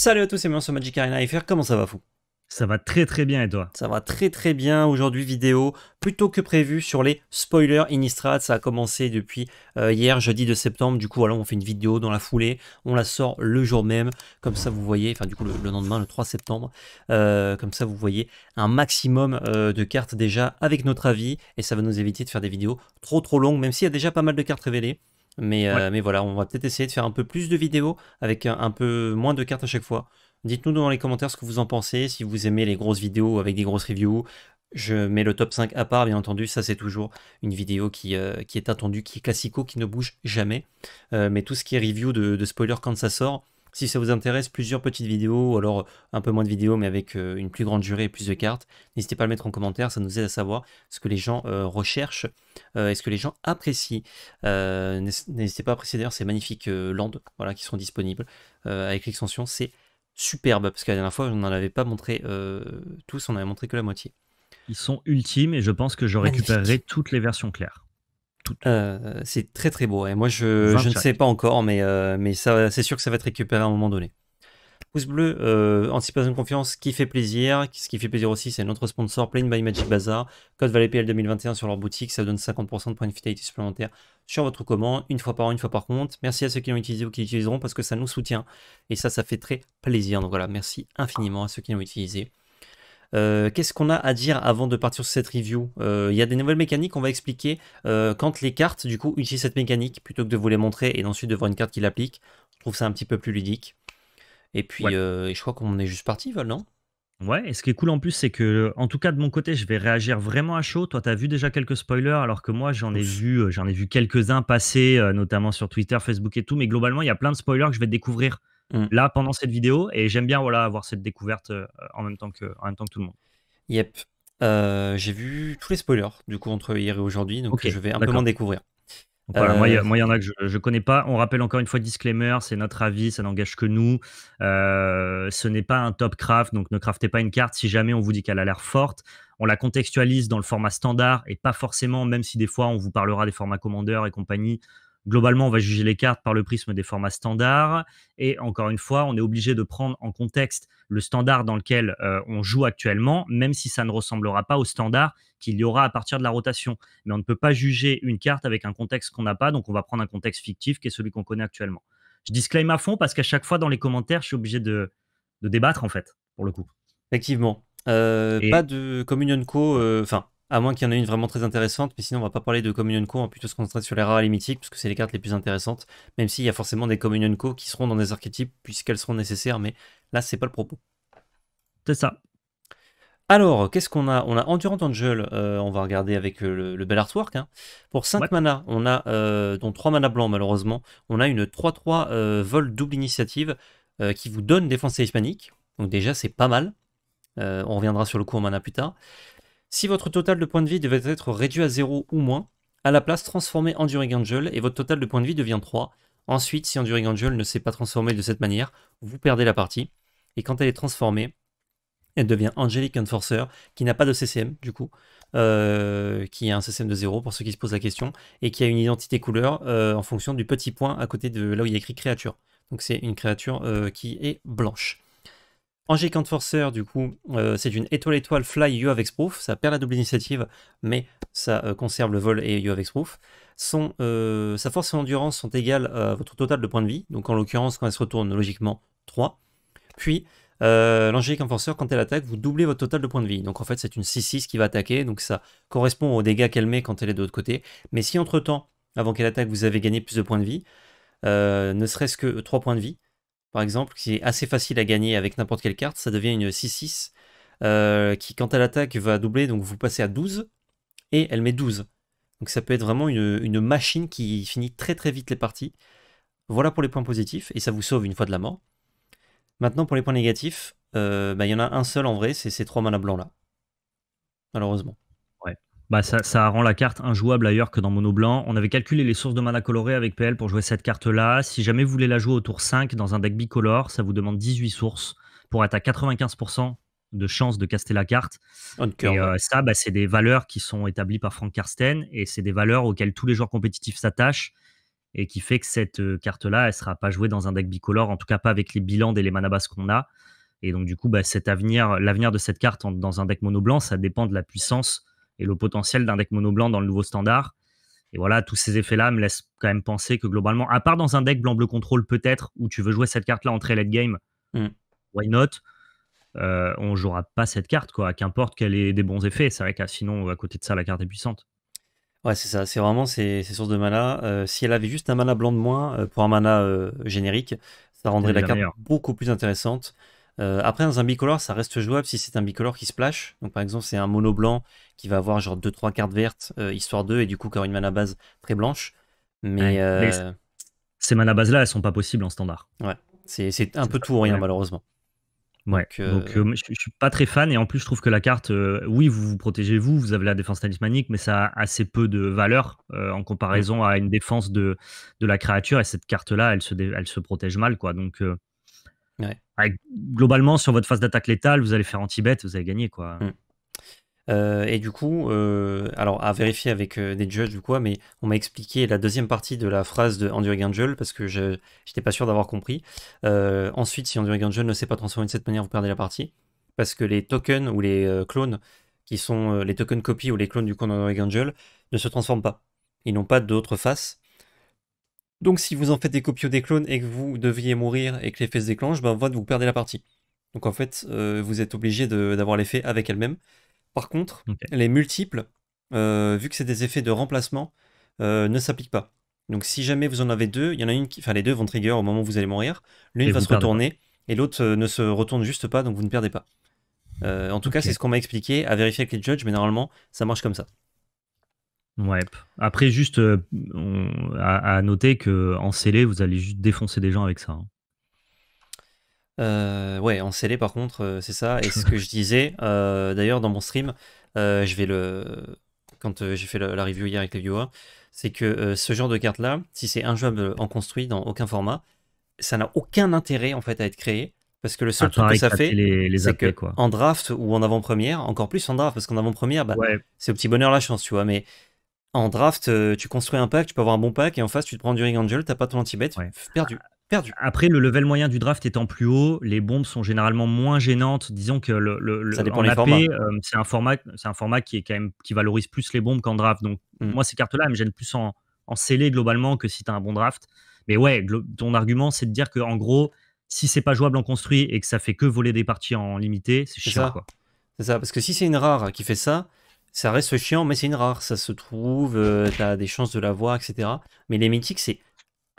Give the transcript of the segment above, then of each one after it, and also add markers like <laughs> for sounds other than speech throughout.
Salut à tous et bienvenue sur Magic Arena FR, comment ça va fou Ça va très très bien et toi Ça va très très bien, aujourd'hui vidéo plutôt que prévu sur les spoilers Innistrad, ça a commencé depuis euh, hier jeudi de septembre, du coup voilà on fait une vidéo dans la foulée, on la sort le jour même, comme ça vous voyez, enfin du coup le, lendemain le 3 septembre, euh, comme ça vous voyez un maximum euh, de cartes déjà avec notre avis et ça va nous éviter de faire des vidéos trop trop longues même s'il y a déjà pas mal de cartes révélées. Euh, mais, voilà, on va peut-être essayer de faire un peu plus de vidéos avec un, peu moins de cartes à chaque fois. Dites-nous dans les commentaires ce que vous en pensez, si vous aimez les grosses vidéos avec des grosses reviews. Je mets le top 5 à part, bien entendu, ça c'est toujours une vidéo qui, euh, est attendue, qui est classico, qui ne bouge jamais. Euh, mais tout ce qui est review de, de spoiler quand ça sort, si ça vous intéresse, plusieurs petites vidéos, ou alors euh, un peu moins de vidéos, mais avec euh, une plus grande durée et plus de cartes, n'hésitez pas à le mettre en commentaire, ça nous aide à savoir ce que les gens euh, recherchent, et ce que les gens apprécient. n'hésitez pas à apprécier ces magnifiques landes voilà, qui sont disponibles avec l'extension, c'est superbe, parce que la dernière fois, je n'en avais pas montré tous, on avait montré que la moitié. Ils sont ultimes et je pense que je récupérerai toutes les versions claires. Euh, c'est très très beau. Et moi, je, ne sais pas encore, mais, euh, mais c'est sûr que ça va être récupéré à un moment donné. Pouce bleu, euh, anticipation de confiance, qui fait plaisir. Ce qui fait plaisir aussi, c'est notre sponsor, Plain by Magic Bazaar. Code Valet PL 2021 sur leur boutique, ça donne 50% de points de fidélité supplémentaires sur votre commande, une fois par an, une fois par compte. Merci à ceux qui l'ont utilisé ou qui l'utiliseront parce que ça nous soutient. Et ça, ça fait très plaisir. Donc voilà, merci infiniment à ceux qui l'ont utilisé. Euh, qu'est-ce qu'on a à dire avant de partir sur cette review euh, Il y a des nouvelles mécaniques, on va expliquer euh, quand les cartes du coup utilisent cette mécanique plutôt que de vous les montrer et ensuite de voir une carte qui l'applique. Je trouve ça un petit peu plus ludique. Et puis je crois qu'on est juste parti, Val, non Ouais, et ce qui est cool en plus, c'est que, en tout cas, de mon côté, je vais réagir vraiment à chaud. Toi, tu as vu déjà quelques spoilers, alors que moi, j'en ai vu, j'en ai vu quelques-uns passer, notamment sur Twitter, Facebook et tout. Mais globalement, il y a plein de spoilers que je vais découvrir Mmh. là pendant cette vidéo. Et j'aime bien voilà, avoir cette découverte euh, en même, temps que, en temps que tout le monde. Yep. Euh, j'ai vu tous les spoilers du coup entre hier et aujourd'hui, donc je vais un peu m'en découvrir. Euh, moi, il y en a que je ne connais pas. On rappelle encore une fois, disclaimer, c'est notre avis, ça n'engage que nous. ce n'est pas un top craft, donc ne craftez pas une carte si jamais on vous dit qu'elle a l'air forte. On la contextualise dans le format standard et pas forcément, même si des fois on vous parlera des formats commandeur et compagnie, Globalement, on va juger les cartes par le prisme des formats standards. Et encore une fois, on est obligé de prendre en contexte le standard dans lequel euh, on joue actuellement, même si ça ne ressemblera pas au standard qu'il y aura à partir de la rotation. Mais on ne peut pas juger une carte avec un contexte qu'on n'a pas, donc on va prendre un contexte fictif qui est celui qu'on connaît actuellement. Je disclaim à fond parce qu'à chaque fois dans les commentaires, je suis obligé de, débattre en fait, pour le coup. Effectivement. Euh, pas de Communion Co, euh, enfin, à moins qu'il y en ait une vraiment très intéressante, mais sinon on va pas parler de Communion Co, on hein, va plutôt se concentrer sur les rares et les mythiques, parce que c'est les cartes les plus intéressantes, même s'il y a forcément des Communion Co qui seront dans des archétypes, puisqu'elles seront nécessaires, mais là c'est pas le propos. C'est ça. Alors, qu'est-ce qu'on a On a Endurant Angel, euh, on va regarder avec euh, le, bel artwork. Hein. Pour 5 mana, on a, euh, dont 3 mana blancs malheureusement, on a une 3-3 vol double initiative qui vous donne défense hispanique. Donc déjà, c'est pas mal. on reviendra sur le coup en mana plus tard. Si votre total de points de vie devait être réduit à 0 ou moins, à la place transformez Enduring Angel et votre total de points de vie devient 3. Ensuite, si Enduring Angel ne s'est pas transformé de cette manière, vous perdez la partie. Et quand elle est transformée, elle devient Angelic Enforcer, qui n'a pas de CCM du coup, euh, qui a un CCM de 0 pour ceux qui se posent la question, et qui a une identité couleur euh, en fonction du petit point à côté de là où il y a écrit créature. Donc c'est une créature euh, qui est blanche. Angélique Forceur du coup, euh, c'est une étoile-étoile fly you avec proof. Ça perd la double initiative, mais ça euh, conserve le vol et you avec proof. Euh, sa force et endurance sont égales à votre total de points de vie. Donc en l'occurrence, quand elle se retourne, logiquement 3. Puis, l'Angélique Enforceur, quand elle attaque, vous doublez votre total de points de vie. Donc en fait, c'est une 6-6 qui va attaquer. Donc ça correspond aux dégâts qu'elle met quand elle est de l'autre côté. Mais si entre-temps, avant qu'elle attaque, vous avez gagné plus de points de vie, ne serait-ce que 3 points de vie, par exemple, qui est assez facile à gagner avec n'importe quelle carte. Ça devient une 6-6 euh, qui, quand elle attaque, va doubler. Donc vous passez à 12 et elle met 12. Donc ça peut être vraiment une, machine qui finit très très vite les parties. Voilà pour les points positifs et ça vous sauve une fois de la mort. Maintenant pour les points négatifs, euh, bah, il y en a un seul en vrai, c'est ces trois manas blancs là. Malheureusement. Bah, ça, rend la carte injouable ailleurs que dans mono blanc. On avait calculé les sources de mana colorées avec PL pour jouer cette carte-là. Si jamais vous voulez la jouer au tour 5 dans un deck bicolore, ça vous demande 18 sources pour être à 95% de chance de caster la carte. Oh, et euh, ça, bah, c'est des valeurs qui sont établies par Frank Karsten et c'est des valeurs auxquelles tous les joueurs compétitifs s'attachent et qui fait que cette euh, carte-là, elle sera pas jouée dans un deck bicolore, en tout cas pas avec les bilans et les mana qu'on a. Et donc du coup, bah, cet avenir, l'avenir de cette carte dans un deck mono blanc, ça dépend de la puissance et le potentiel d'un deck mono blanc dans le nouveau standard. Et voilà, tous ces effets-là me laissent quand même penser que globalement, à part dans un deck blanc-bleu contrôle peut-être, où tu veux jouer cette carte-là en très late game, mm. why not euh, On jouera pas cette carte, quoi, qu'importe qu'elle ait des bons effets. C'est vrai que sinon, à côté de ça, la carte est puissante. Ouais, c'est ça, c'est vraiment ces, sources de mana. Euh, si elle avait juste un mana blanc de moins euh, pour un mana euh, générique, ça rendrait la carte beaucoup plus intéressante. Euh, après, dans un bicolore, ça reste jouable si c'est un bicolore qui splash. Donc, par exemple, c'est un mono blanc qui va avoir genre 2-3 cartes vertes, euh, histoire 2, et du coup, qui une mana base très blanche. Mais. Euh, ces mana bases là, elles sont pas possibles en standard. Ouais, c'est un peu tout ou rien, malheureusement. Ouais. Donc, je, suis pas très fan et en plus je trouve que la carte, oui, vous vous protégez vous, vous avez la défense talismanique, mais ça a assez peu de valeur en comparaison mm. à une défense de, de la créature et cette carte là, elle se, elle se protège mal quoi. Donc globalement, sur votre phase d'attaque létale, vous allez faire anti-bête, vous allez gagner. quoi. Mm. Euh, et du coup, euh, alors à vérifier avec euh, des judges du quoi, mais on m'a expliqué la deuxième partie de la phrase de Enduring Angel parce que je n'étais pas sûr d'avoir compris. ensuite, si Enduring Angel ne s'est pas transformé de cette manière, vous perdez la partie parce que les tokens ou les clones qui sont les tokens copies ou les clones du compte Angel ne se transforment pas. Ils n'ont pas d'autre face. Donc si vous en faites des copies des clones et que vous deviez mourir et que l'effet se déclenche, ben, vous perdez la partie. Donc en fait, euh, vous êtes obligé d'avoir l'effet avec elle-même. Par contre, les multiples, euh, vu que c'est des effets de remplacement, euh, ne s'appliquent pas. Donc si jamais vous en avez deux, il y en a une Enfin les deux vont trigger au moment où vous allez mourir. L'une va se retourner et l'autre ne se retourne juste pas, donc vous ne perdez pas. en tout cas, c'est ce qu'on m'a expliqué, à vérifier avec les judges, mais normalement, ça marche comme ça. Ouais. Après, juste euh, à, noter que en scellé, vous allez juste défoncer des gens avec ça. Hein. Euh, ouais, en scellé par contre, euh, c'est ça. Et ce que <laughs> je disais, d'ailleurs dans mon stream, je vais le, quand j'ai fait la, review hier avec les viewers, c'est que ce genre de carte là, si c'est injouable en construit dans aucun format, ça n'a aucun intérêt en fait à être créé parce que le seul truc que ça fait, les, les c'est quoi. en draft ou en avant-première, encore plus en draft parce qu'en avant-première, bah, c'est au petit bonheur la chance, tu vois. Mais en draft, euh, tu construis un pack, tu peux avoir un bon pack, et en face, tu te prends du Ring Angel, t'as pas ton anti-bet, perdu. Perdu. Après, le level moyen du draft étant plus haut, les bombes sont généralement moins gênantes. Disons que le, dépend AP, euh, c'est un format, c'est un format qui est quand même qui valorise plus les bombes qu'en draft. Donc mm. moi, ces cartes-là, elles me gênent plus en, en scellé globalement que si tu un bon draft. Mais ouais, ton argument, c'est de dire que en gros, si c'est pas jouable en construit et que ça fait que voler des parties en limité, c'est chiant. C'est ça. ça, parce que si c'est une rare qui fait ça, ça reste chiant, mais c'est une rare, ça se trouve, tu euh, t'as des chances de la l'avoir, etc. Mais les mythiques, c'est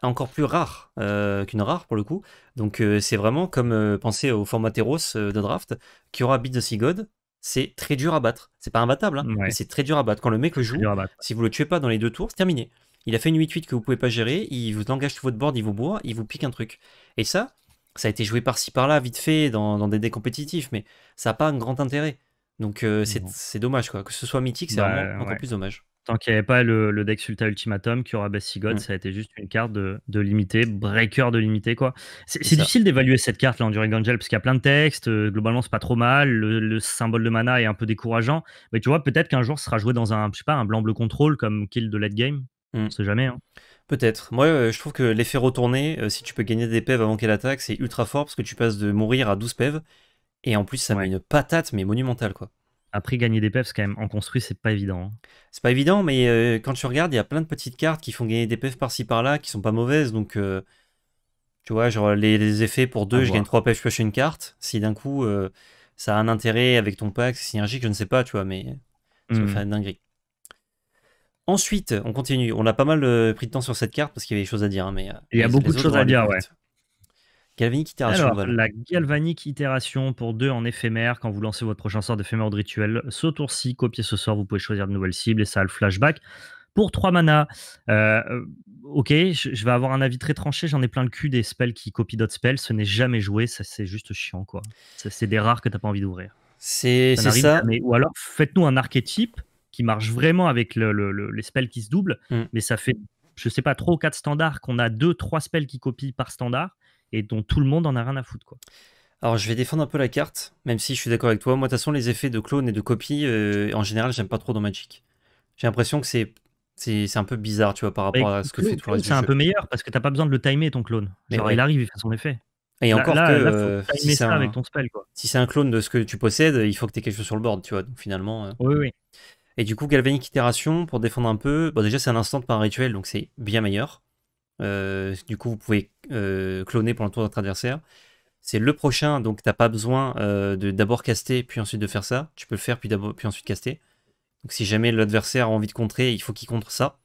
encore plus rare euh, qu'une rare pour le coup. Donc euh, c'est vraiment comme penser au format de draft, qui aura Beat the Sea God, c'est très dur à battre. C'est pas imbattable, hein, mais c'est très dur à battre. Quand le mec le joue, si vous le tuez pas dans les deux tours, c'est terminé. Il a fait une 8-8 que vous pouvez pas gérer, il vous engage sur votre board, il vous boit, il vous pique un truc. Et ça, ça a été joué par-ci par-là, vite fait, dans, des dés compétitifs, mais ça n'a pas un grand intérêt. Donc euh, c'est dommage, quoi. Que ce soit mythique, c'est bah, vraiment encore plus dommage. Tant qu'il n'y avait pas le, deck Sulta Ultimatum, qui aura best God, mm. ça a été juste une carte de, de limité, breaker de limité, quoi. C'est difficile d'évaluer cette carte là Angel, parce qu'il y a plein de textes, euh, globalement c'est pas trop mal, le, symbole de mana est un peu décourageant, mais tu vois, peut-être qu'un jour ça sera joué dans un, je sais pas, un blanc-bleu contrôle comme Kill de Late Game, mm. on sait jamais. Hein. Peut-être. Moi, euh, je trouve que l'effet retourné, si tu peux gagner des pèves avant qu'elle attaque, c'est ultra fort parce que tu passes de mourir à 12 pèves, et en plus, ça m'a met une patate, mais monumentale, quoi. Après, gagner des peps quand même, en construit, c'est pas évident. Hein. C'est pas évident, mais euh, quand tu regardes, il y a plein de petites cartes qui font gagner des peps par-ci par-là, qui sont pas mauvaises. Donc, euh, tu vois, genre les, effets pour deux, je gagne trois peps je une carte. Si d'un coup, euh, ça a un intérêt avec ton pack synergique, je ne sais pas, tu vois, mais ça me hmm. fait dinguerie. Ensuite, on continue. On a pas mal pris de temps sur cette carte parce qu'il y avait des choses à dire. Hein, mais, il y a beaucoup de choses à dire, ouais. Galvanique itération. Alors, la galvanique itération pour deux en éphémère. Quand vous lancez votre prochain sort d'éphémère de rituel, ce tour-ci, copier ce sort, vous pouvez choisir de nouvelles cibles et ça a le flashback. Pour 3 mana, euh, ok, je, vais avoir un avis très tranché. J'en ai plein le cul des spells qui copient d'autres spells. Ce n'est jamais joué, ça c'est juste chiant quoi. C'est des rares que t'as pas envie d'ouvrir. C'est ça. Mais, ou alors faites-nous un archétype qui marche vraiment avec le, les spells qui se doublent, hmm. mais ça fait je sais pas, trop quatre standards, qu'on a deux, trois spells qui copient par standard et dont tout le monde en a rien à foutre. Quoi. Alors je vais défendre un peu la carte, même si je suis d'accord avec toi. Moi, de toute façon, les effets de clone et de copie, euh, en général, j'aime pas trop dans Magic. J'ai l'impression que c'est c'est un peu bizarre, tu vois, par rapport bah, à ce que fait C'est un peu meilleur parce que t'as pas besoin de le timer ton clone. Genre, il arrive, il fait son effet. Et encore si c'est un... clone de ce que tu possèdes, il faut que tu aies quelque chose sur le board, tu vois. Donc finalement. Euh, oui, oui. Et du coup, Galvanic Itération, pour défendre un peu, bon, déjà c'est un instant par rituel, donc c'est bien meilleur. Euh, du coup, vous pouvez euh, cloner pendant le tour de votre adversaire. C'est le prochain, donc t'as pas besoin euh, de d'abord caster, puis ensuite de faire ça. Tu peux le faire, puis, puis ensuite caster. Donc si jamais l'adversaire a envie de contrer, il faut qu'il contre ça.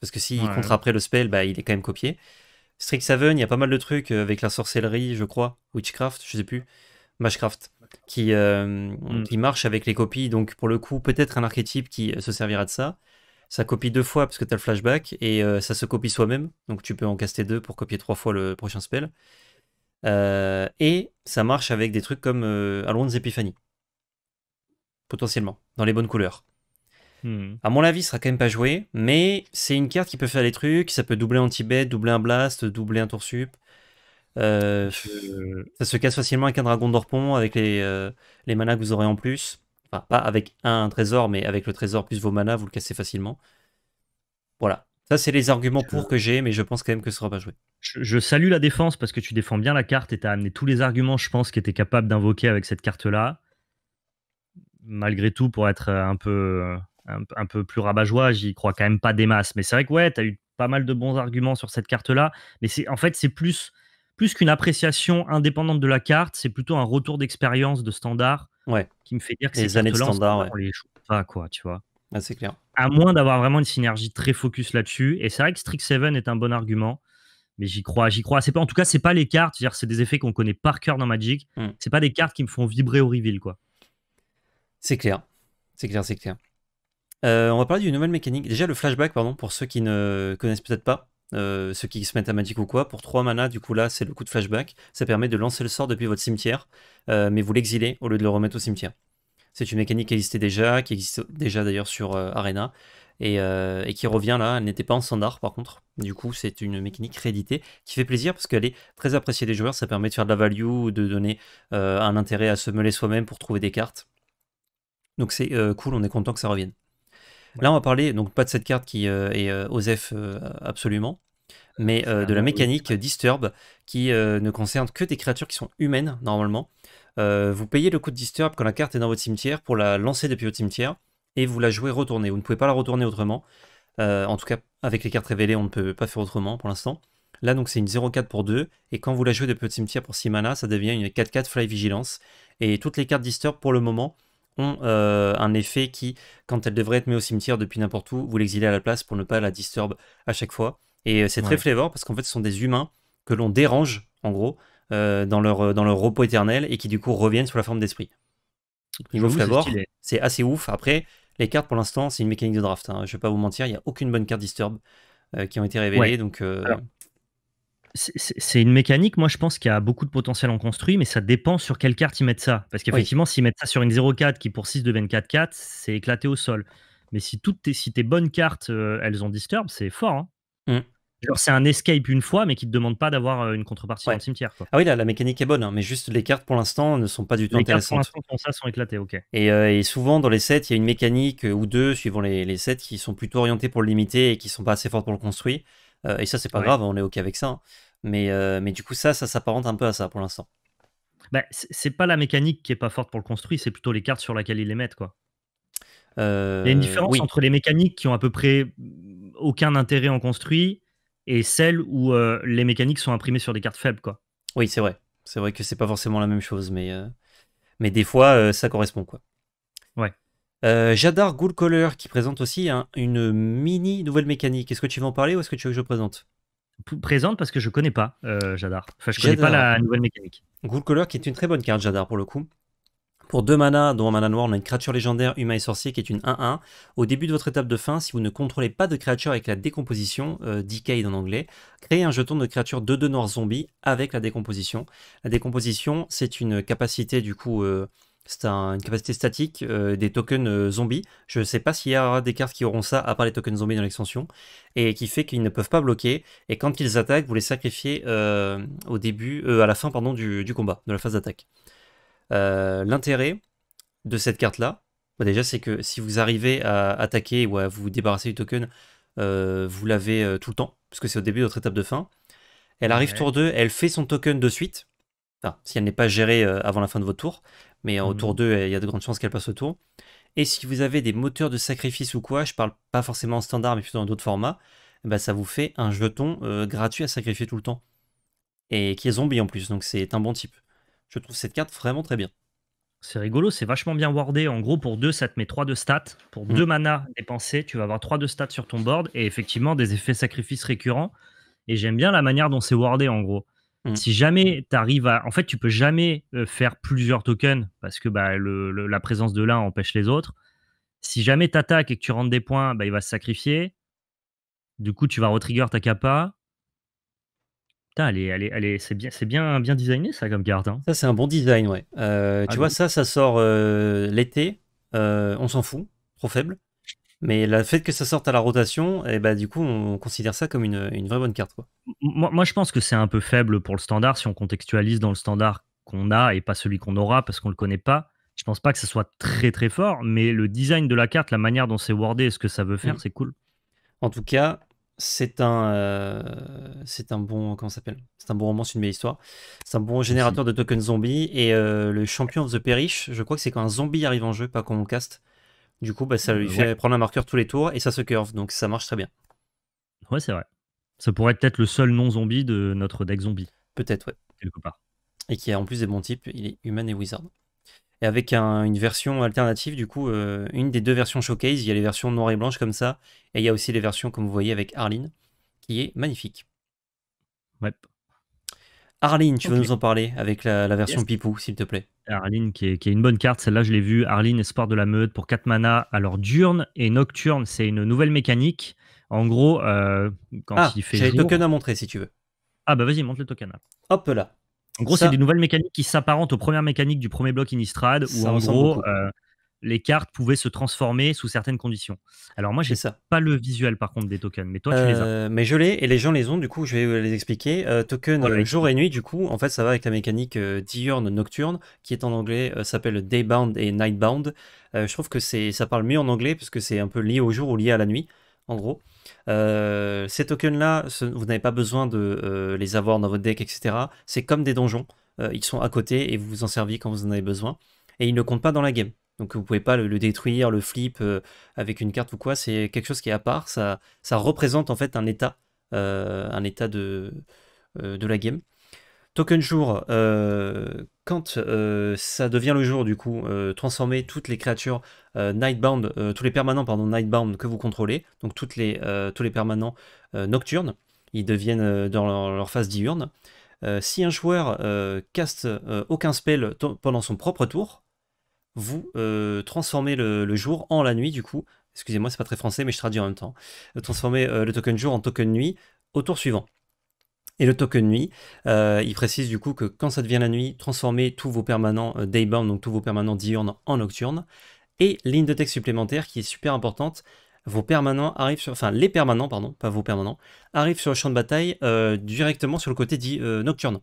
Parce que s'il contre après le spell, bah, il est quand même copié. Seven, il y a pas mal de trucs avec la sorcellerie, je crois. Witchcraft, je sais plus. Mashcraft. Euh, mm. qui, marche avec les copies. Donc, pour le coup, peut-être un archétype qui euh, se servira de ça. Ça copie deux fois parce que tu as le flashback et euh, ça se copie soi-même. Donc, tu peux en caster deux pour copier trois fois le prochain spell. et ça marche avec des trucs comme Alon's Epiphany. Potentiellement, dans les bonnes couleurs. Hmm. À mon avis, ce sera quand même pas joué, mais c'est une carte qui peut faire des trucs. Ça peut doubler un Tibet, doubler un Blast, doubler un Tour Sup. Euh, ça se casse facilement avec un dragon d'orpon, avec les, euh, les manas que vous aurez en plus. Enfin, pas avec un trésor, mais avec le trésor plus vos manas, vous le cassez facilement. Voilà. Ça, c'est les arguments pour que j'ai, mais je pense quand même que ce sera pas joué. Je, salue la défense parce que tu défends bien la carte et tu as amené tous les arguments, je pense, qui étaient capable d'invoquer avec cette carte-là. Malgré tout, pour être euh, un peu, un, peu plus rabat-joie, j'y crois quand même pas des masses. Mais c'est vrai que ouais, tu as eu pas mal de bons arguments sur cette carte-là. Mais en fait, c'est plus plus qu'une appréciation indépendante de la carte, c'est plutôt un retour d'expérience de standard qui me fait dire que c'est années de standard, ouais. les quoi, tu vois. Ah, c'est clair. À moins d'avoir vraiment une synergie très focus là-dessus. Et c'est vrai que Strict 7 est un bon argument, mais j'y crois, j'y crois. pas, en tout cas, c'est pas les cartes. C'est des effets qu'on connaît par cœur dans Magic. ne hmm. C'est pas des cartes qui me font vibrer au reveal, quoi. C'est clair, c'est clair, c'est clair. Euh, on va parler d'une nouvelle mécanique. Déjà le flashback, pardon, pour ceux qui ne connaissent peut-être pas. Euh, ceux qui se mettent à magic ou quoi, pour 3 mana, du coup là c'est le coup de flashback, ça permet de lancer le sort depuis votre cimetière, euh, mais vous l'exilez au lieu de le remettre au cimetière. C'est une mécanique qui existait déjà, qui existe déjà d'ailleurs sur euh, Arena, et, qui revient là, elle n'était pas en standard par contre, du coup c'est une mécanique rééditée qui fait plaisir parce qu'elle est très appréciée des joueurs, ça permet de faire de la value, de donner un intérêt à se mêler soi-même pour trouver des cartes. Donc c'est cool, on est content que ça revienne. Là, on va parler, donc pas de cette carte qui euh, est euh, OSEF euh, absolument, mais de la ah, mécanique Disturb qui ne concerne que des créatures qui sont humaines normalement. vous payez le coût de Disturb quand la carte est dans votre cimetière pour la lancer depuis votre cimetière et vous la jouez retournée. Vous ne pouvez pas la retourner autrement. en tout cas, avec les cartes révélées, on ne peut pas faire autrement pour l'instant. Là, donc, c'est une 0-4 pour 2. Et quand vous la jouez depuis votre cimetière pour 6 mana, ça devient une 4-4 Fly Vigilance. Et toutes les cartes Disturb, pour le moment, ont euh, un effet qui, quand elle devrait être mise au cimetière depuis n'importe où, vous l'exilez à la place pour ne pas la disturb à chaque fois. Et euh, c'est très flavor parce qu'en fait, ce sont des humains que l'on dérange, en gros, euh, dans, leur, dans leur repos éternel et qui du coup reviennent sous la forme d'esprit. Niveau flavor, c'est assez ouf. Après, les cartes pour l'instant, c'est une mécanique de draft. Hein. Je vais pas vous mentir, il n'y a aucune bonne carte disturb qui ont été révélées. Donc, c'est une mécanique, moi je pense qu'il y a beaucoup de potentiel en construit, mais ça dépend sur quelle carte ils mettent ça. Parce qu'effectivement, s'ils mettent ça sur une 0-4 qui pour 6 devient 4-4, c'est éclaté au sol. Mais si toutes tes, si tes bonnes cartes, euh, elles ont disturb, c'est fort. Hein. Mm. Genre c'est un escape une fois, mais qui te demande pas d'avoir euh, une contrepartie cimetière. Ah oui, la mécanique est bonne, hein, mais juste les cartes pour l'instant ne sont pas du tout intéressantes. Les cartes pour l'instant ça sont éclatées, ok. Euh, et, souvent dans les sets, il y a une mécanique ou deux, suivant les, les sets, qui sont plutôt orientées pour le limiter et qui sont pas assez fortes pour le construire. et ça, c'est pas grave, on est ok avec ça. Hein. Mais, euh, mais du coup, ça, ça s'apparente un peu à ça pour l'instant. Bah, c'est pas la mécanique qui est pas forte pour le construit, c'est plutôt les cartes sur lesquelles ils les mettent, quoi. il y a une euh, différence entre les mécaniques qui ont à peu près aucun intérêt en construit et celles où euh, les mécaniques sont imprimées sur des cartes faibles, quoi. Oui, c'est vrai. C'est vrai que c'est pas forcément la même chose, mais, mais des fois, ça correspond, quoi. Ouais. Jadar color qui présente aussi une mini nouvelle mécanique. Est-ce que tu veux en parler ou est-ce que tu veux que je présente présente parce que je connais pas euh, Jadar. Enfin, je connais pas la nouvelle mécanique. Ghoul Color qui est une très bonne carte Jadar pour le coup. Pour deux manas, dont un mana noir, on a une créature légendaire, humain et sorcier, qui est une 1-1. Au début de votre étape de fin, si vous ne contrôlez pas de créature avec la décomposition, euh, en anglais, créez un jeton de créature 2-2 noir zombie avec la décomposition. La décomposition, c'est une capacité du coup euh, c'est une capacité statique euh, des tokens euh, zombies. Je ne sais pas s'il y aura des cartes qui auront ça, à part les tokens zombies dans l'extension, et qui fait qu'ils ne peuvent pas bloquer. Et quand ils attaquent, vous les sacrifiez euh, au début, à la fin pardon, du, combat, de la phase d'attaque. L'intérêt de cette carte-là, bah, déjà, c'est que si vous arrivez à attaquer ou à vous débarrasser du token, vous l'avez tout le temps, parce que c'est au début de votre étape de fin. Elle arrive tour 2, elle fait son token de suite, Enfin, si elle n'est pas gérée euh, avant la fin de votre tour, mais au mmh. tour 2, il y a de grandes chances qu'elle passe au tour. Et si vous avez des moteurs de sacrifice ou quoi, je parle pas forcément en standard, mais plutôt dans d'autres formats, eh ben, ça vous fait un jeton euh, gratuit à sacrifier tout le temps. Et qui est zombie en plus, donc c'est un bon type. Je trouve cette carte vraiment très bien. C'est rigolo, c'est vachement bien wardé. En gros, pour 2, ça te met 3 de stats. Pour 2 mmh. manas mana dépensés, tu vas avoir 3 de stats sur ton board et effectivement des effets sacrifices récurrents. Et j'aime bien la manière dont c'est wardé en gros. Mmh. Si jamais tu arrives à. En fait, tu peux jamais faire plusieurs tokens parce que bah, la présence de l'un empêche les autres. Si jamais tu attaques et que tu rentres des points, bah, il va se sacrifier. Du coup, tu vas retrigger ta capa. Putain, allez allez c'est bien, c'est bien, bien designé ça comme carte. Hein. Ça, c'est un bon design, ouais. Ah tu vois, ça, ça sort l'été. on s'en fout, trop faible. Mais le fait que ça sorte à la rotation, et eh ben du coup, on considère ça comme une, une vraie bonne carte. Quoi. Moi, moi, je pense que c'est un peu faible pour le standard si on contextualise dans le standard qu'on a et pas celui qu'on aura parce qu'on ne le connaît pas. Je pense pas que ce soit très très fort, mais le design de la carte, la manière dont c'est wardé et ce que ça veut faire, mm. c'est cool. En tout cas, c'est un, euh, c'est un bon comment s'appelle C'est un bon roman, c'est une belle histoire. C'est un bon générateur de tokens zombies et euh, le champion of the Perish. Je crois que c'est quand un zombie arrive en jeu, pas quand on caste. Du coup, bah, ça euh, lui fait prendre un marqueur tous les tours et ça se curve, donc ça marche très bien. Ouais, c'est vrai. Ça pourrait être peut-être le seul non-zombie de notre deck zombie. Peut-être, ouais. Quelque part. Et qui a en plus des bons types, il est human et wizard. Et avec une version alternative, du coup, euh, une des deux versions showcase, il y a les versions noires et blanches comme ça, et il y a aussi les versions, comme vous voyez, avec Arline, qui est magnifique. Ouais. Arline, tu veux nous en parler avec la, version Pipou, s'il te plaît Arline qui est, une bonne carte. Celle-là, je l'ai vue. Arline, Espoir de la Meute pour 4 mana. Alors, Diurne et Nocturne, c'est une nouvelle mécanique. En gros, euh, quand ah, il fait. J'ai les tokens à montrer si tu veux. Ah, bah vas-y, montre le token. Hop là. En gros, c'est des nouvelles mécaniques qui s'apparentent aux premières mécaniques du premier bloc Innistrad, où en gros, les cartes pouvaient se transformer sous certaines conditions. Alors moi, j'ai ça. Pas le visuel par contre des tokens, mais toi tu les as. Euh, mais je l'ai et les gens les ont. Du coup, je vais les expliquer. Euh, token euh, jour et nuit. Du coup, en fait, ça va avec la mécanique diurne nocturne qui est en anglais s'appelle daybound et nightbound. je trouve que c'est ça parle mieux en anglais parce que c'est un peu lié au jour ou lié à la nuit en gros. ces tokens-là, vous n'avez pas besoin de les avoir dans votre deck, etc. C'est comme des donjons. ils sont à côté et vous vous en servez quand vous en avez besoin. Et ils ne comptent pas dans la game. Donc vous pouvez pas le, détruire, le flip euh, avec une carte ou quoi. C'est quelque chose qui est à part. Ça, représente en fait un état, euh, un état de, euh, de la game. Token jour, quand ça devient le jour, du coup, transformer toutes les créatures Nightbound, tous les permanents, pardon, Nightbound que vous contrôlez, donc toutes les, tous les permanents nocturnes, ils deviennent dans leur, phase diurne. si un joueur euh, caste aucun spell pendant son propre tour, vous euh, transformez le, jour en la nuit, du coup. Excusez-moi, c'est pas très français, mais je traduis en même temps. Euh, transformez euh, le token jour en token nuit au tour suivant. Et le token nuit, il précise du coup que quand ça devient la nuit, transformez tous vos permanents daybound, donc tous vos permanents diurnes en nocturnes. Et ligne de texte supplémentaire qui est super importante, vos permanents arrivent sur, enfin les permanents, pardon, pas vos permanents, arrivent sur le champ de bataille directement sur le côté dit nocturne.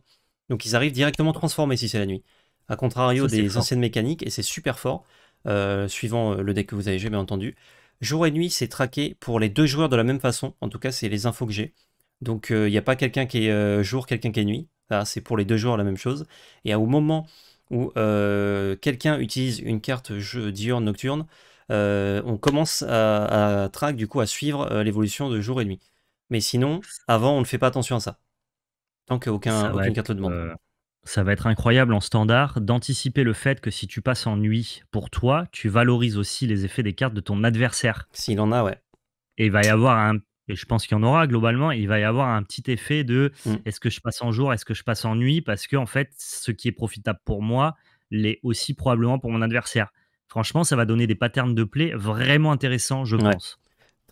Donc ils arrivent directement transformés si c'est la nuit à contrario des anciennes mécaniques, et c'est super fort, euh, suivant euh, le deck que vous avez joué, bien entendu. Jour et nuit, c'est traqué pour les deux joueurs de la même façon. En tout cas, c'est les infos que j'ai. Donc, il euh, n'y a pas quelqu'un qui est jour, quelqu'un qui est nuit. c'est pour les deux joueurs la même chose. Et au moment où quelqu'un utilise une carte jeu diurne, nocturne, on commence à, à du coup à suivre l'évolution de jour et nuit. Mais sinon, avant, on ne fait pas attention à ça. Tant qu'aucune carte carte le demande ça va être incroyable en standard d'anticiper le fait que si tu passes en nuit pour toi, tu valorises aussi les effets des cartes de ton adversaire. S'il en a, ouais. Et il va y avoir un et je pense qu'il y en aura globalement, il va y avoir un petit effet de mm. est-ce que je passe en jour, est-ce que je passe en nuit, parce que en fait, ce qui est profitable pour moi l'est aussi probablement pour mon adversaire. Franchement, ça va donner des patterns de play vraiment intéressants, je pense.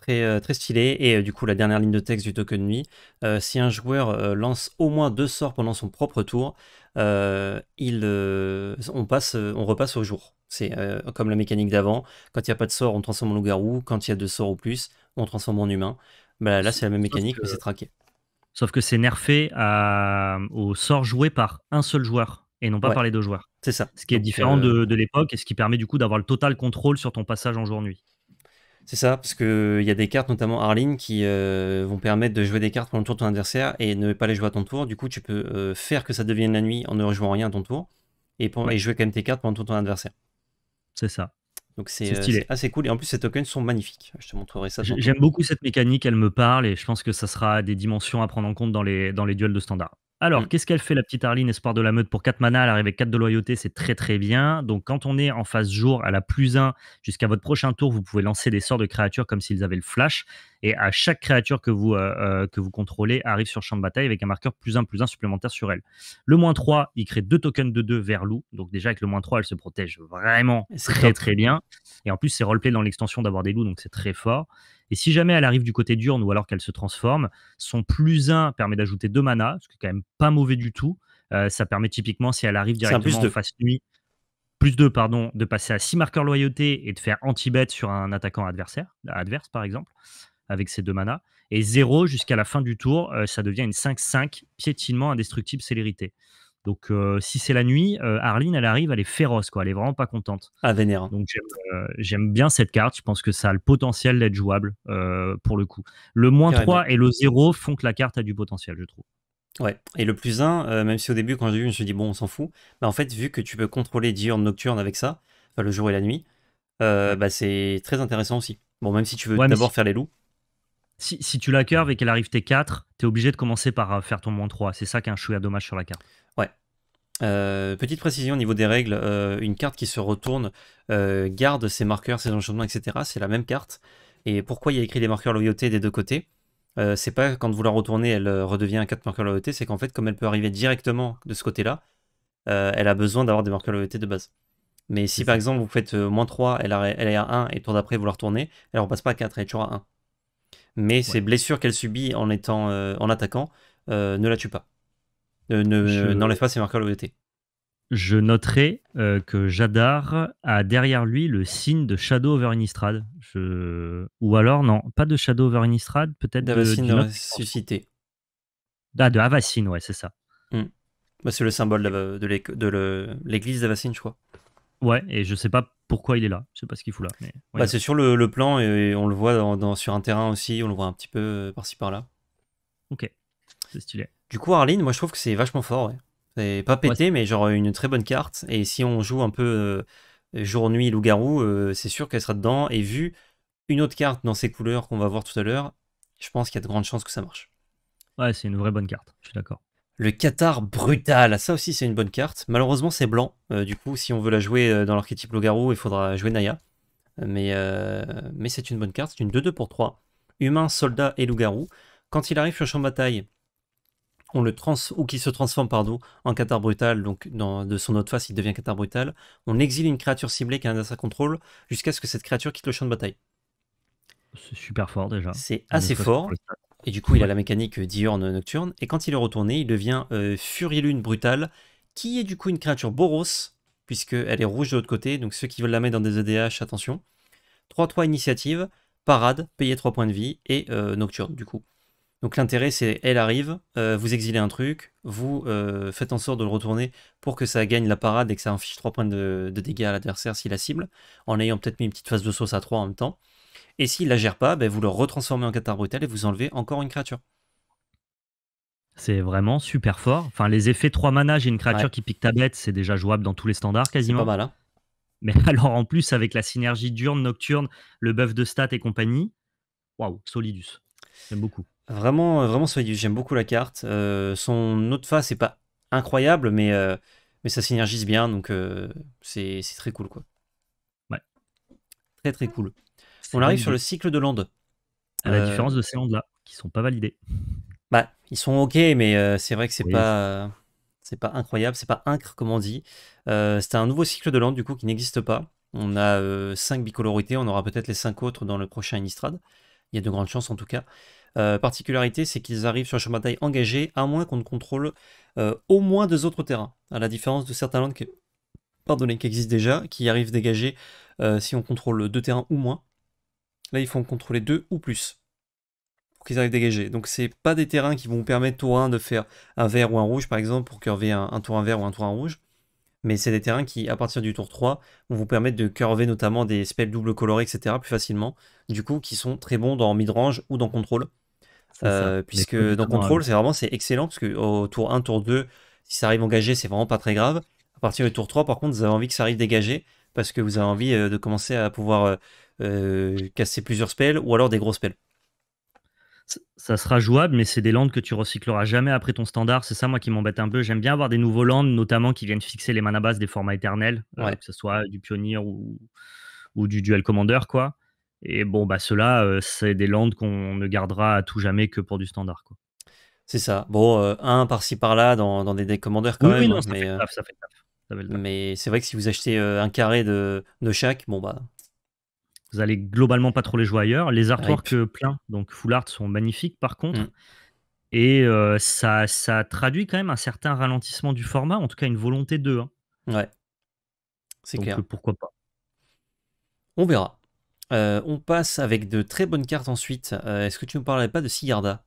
Très, euh, très stylé. Et euh, du coup, la dernière ligne de texte du token nuit, euh, si un joueur lance au moins deux sorts pendant son propre tour, euh, il, euh, on, passe, euh, on repasse au jour. C'est comme la mécanique d'avant. Quand il n'y a pas de sort, on transforme en loup-garou. Quand il y a deux sorts ou plus, on transforme en humain. Bah, là, c'est la même mécanique, mais c'est traqué. Sauf que c'est nerfé au sort joué par un seul joueur et non pas par les deux joueurs. C'est ça. Ce qui est différent de, de l'époque et ce qui permet du coup d'avoir le total contrôle sur ton passage en jour-nuit. C'est ça, parce qu'il euh, y a des cartes, notamment Arline, qui euh, vont permettre de jouer des cartes pendant le tour de ton adversaire et ne pas les jouer à ton tour. Du coup, tu peux euh, faire que ça devienne la nuit en ne rejouant rien à ton tour et, pour, jouer quand même tes cartes pendant le tour de ton adversaire. C'est ça. Donc c'est assez cool. Et en plus, ces tokens sont magnifiques. Je te montrerai ça. J'aime beaucoup cette mécanique, elle me parle et je pense que ça sera des dimensions à prendre en compte dans les, dans les duels de standard. Alors, mmh. qu'est-ce qu'elle fait, la petite Arline, espoir de la meute pour 4 mana Elle arrive avec 4 de loyauté, c'est très très bien. Donc, quand on est en phase jour, à la plus 1 jusqu'à votre prochain tour, vous pouvez lancer des sorts de créatures comme s'ils avaient le flash. Et à chaque créature que vous, euh, euh, que vous contrôlez arrive sur champ de bataille avec un marqueur plus 1 plus 1 supplémentaire sur elle. Le moins 3, il crée deux tokens de 2 vers loup. Donc déjà avec le moins 3, elle se protège vraiment très très bien. Et en plus, c'est roleplay dans l'extension d'avoir des loups, donc c'est très fort. Et si jamais elle arrive du côté d'urne ou alors qu'elle se transforme, son plus 1 permet d'ajouter 2 mana, ce qui est quand même pas mauvais du tout. Euh, ça permet typiquement, si elle arrive directement face nuit, plus 2, pardon, de passer à 6 marqueurs loyauté et de faire anti-bet sur un attaquant adversaire, adverse par exemple avec ses deux manas. Et 0 jusqu'à la fin du tour, euh, ça devient une 5-5, piétinement, indestructible, célérité. Donc euh, si c'est la nuit, Arlene euh, Arline, elle arrive, elle est féroce, quoi. elle est vraiment pas contente. Ah, vénérant. Donc j'aime bien cette carte, je pense que ça a le potentiel d'être jouable pour le coup. Le moins 3 et le 0 font que la carte a du potentiel, je trouve. Ouais, et le plus 1, même si au début quand je l'ai vu, je me suis dit bon on s'en fout, mais en fait vu que tu peux contrôler diurne, nocturne avec ça, le jour et la nuit, bah, c'est très intéressant aussi. Bon, même si tu veux d'abord faire les loups, si, tu la curves et qu'elle arrive tes 4 t'es obligé de commencer par euh, faire ton moins 3. C'est ça qui est un dommage sur la carte. Ouais. Euh, petite précision au niveau des règles, euh, une carte qui se retourne garde ses marqueurs, ses enchantements, etc. C'est la même carte. Et pourquoi il y a écrit des marqueurs loyauté des deux côtés C'est pas quand vous la retournez, elle redevient un 4 marqueurs loyauté, c'est qu'en fait, comme elle peut arriver directement de ce côté-là, elle a besoin d'avoir des marqueurs loyauté de base. Mais si par exemple vous faites moins 3, elle, elle est à 1 et le tour d'après vous la retournez, elle repasse pas à 4, elle est toujours à 1 mais ces blessures qu'elle subit en étant euh, en attaquant euh, ne la tue pas. Euh, n'enlève ne, pas ses marqueurs l'ODT. Je noterai que Jadar a derrière lui le signe de Shadow over Innistrad. Ou alors, non, pas de Shadow over Innistrad, peut-être de. ressuscité. Ah, de ouais, c'est ça. Hmm. Bah, c'est le symbole de l'église d'Avacine, je crois. Ouais, et je sais pas pourquoi il est là. Je sais pas ce qu'il fout là. Mais... Bah, c'est sur le, plan et on le voit sur un terrain aussi. On le voit un petit peu euh, par-ci par-là. Ok, c'est stylé. Du coup, Arline, moi je trouve que c'est vachement fort. Ouais. C'est pas pété, mais genre une très bonne carte. Et si on joue un peu euh, jour-nuit loup-garou, euh, c'est sûr qu'elle sera dedans. Et vu une autre carte dans ses couleurs qu'on va voir tout à l'heure, je pense qu'il y a de grandes chances que ça marche. Ouais, c'est une vraie bonne carte. Je suis d'accord. Le Qatar brutal, ça aussi c'est une bonne carte. Malheureusement c'est blanc, euh, du coup si on veut la jouer euh, dans l'archétype loup-garou, il faudra jouer Naya. Euh, mais, mais c'est une bonne carte, c'est une 2-2 pour 3. Humain, soldat et loup-garou. Quand il arrive sur le champ de bataille, on le trans ou qu'il se transforme pardon, en Qatar brutal, donc de son autre face il devient Qatar brutal. On exile une créature ciblée qui a un à contrôle jusqu'à ce que cette créature quitte le champ de bataille. C'est super fort déjà. C'est assez fort. Et du coup, il a la mécanique diurne-nocturne. Et quand il est retourné, il devient euh, Furie-Lune Brutale, qui est du coup une créature Boros, puisqu'elle est rouge de l'autre côté. Donc ceux qui veulent la mettre dans des EDH, attention. 3-3 initiative, parade, payer 3 points de vie et euh, nocturne du coup. Donc l'intérêt c'est elle arrive, euh, vous exilez un truc, vous faites en sorte de le retourner pour que ça gagne la parade et que ça inflige 3 points de, dégâts à l'adversaire si la cible, en ayant peut-être mis une petite phase de sauce à 3 en même temps. Et s'il la gère pas, ben vous le retransformez en Qatar brutal et vous enlevez encore une créature. C'est vraiment super fort. Enfin, les effets 3 mana, j'ai une créature qui pique ta bête, c'est déjà jouable dans tous les standards quasiment. Pas mal, hein. Mais <laughs> alors en plus, avec la synergie diurne, nocturne, le buff de stat et compagnie, waouh, Solidus. J'aime beaucoup. Vraiment, euh, vraiment Solidus, j'aime beaucoup la carte. Euh, son autre face n'est pas incroyable, mais, euh, mais ça synergise bien, donc c'est très cool quoi. Ouais. Très très cool. On arrive sur le cycle de lande À la euh, différence de ces landes là qui sont pas validées. Bah, ils sont ok, mais euh, c'est vrai que c'est pas, c'est pas incroyable, c'est pas incre comme on dit. Euh, c'est un nouveau cycle de land du coup qui n'existe pas. On a 5 bicolorités, on aura peut-être les 5 autres dans le prochain Innistrad. Il y a de grandes chances en tout cas. particularité, c'est qu'ils arrivent sur un champ de bataille engagé, à moins qu'on ne contrôle au moins deux autres terrains. À la différence de certains landes qui existent déjà, qui arrivent dégagés si on contrôle deux terrains ou moins. Là, ils font contrôler 2 ou plus pour qu'ils arrivent à dégager. Donc, c'est pas des terrains qui vont vous permettre tour 1 de faire un vert ou un rouge, par exemple, pour curver un, tour un vert ou un tour un rouge. Mais c'est des terrains qui, à partir du tour 3, vont vous permettre de curver notamment des spells double colorés, etc. plus facilement. Du coup, qui sont très bons dans mid-range ou dans contrôle. Euh, puisque dans contrôle, c'est vraiment c'est excellent, parce que au tour 1, tour 2, si ça arrive engagé, c'est vraiment pas très grave. À partir du tour 3, par contre, vous avez envie que ça arrive dégagé, parce que vous avez envie euh, de commencer à pouvoir euh, euh, casser plusieurs spells ou alors des gros spells ça sera jouable, mais c'est des landes que tu recycleras jamais après ton standard. C'est ça, moi, qui m'embête un peu. J'aime bien avoir des nouveaux landes notamment qui viennent fixer les mana bases des formats éternels, euh, que ce soit du pionnier ou, ou du duel commander, quoi. Et bon, bah, ceux-là, euh, c'est des landes qu'on ne gardera à tout jamais que pour du standard, quoi. C'est ça. Bon, un par-ci par-là dans, des decks commander quand même. mais, Mais c'est vrai que si vous achetez un carré de, de chaque, bon, bah, vous allez globalement pas trop les jouer ailleurs. Les artworks euh, pleins, donc full art, sont magnifiques par contre. Mm. Et euh, ça, ça traduit quand même un certain ralentissement du format, en tout cas une volonté d'eux. Hein. Ouais. C'est clair. Euh, pourquoi pas On verra. on passe avec de très bonnes cartes ensuite. Est-ce que tu ne me parlerais pas de Sigarda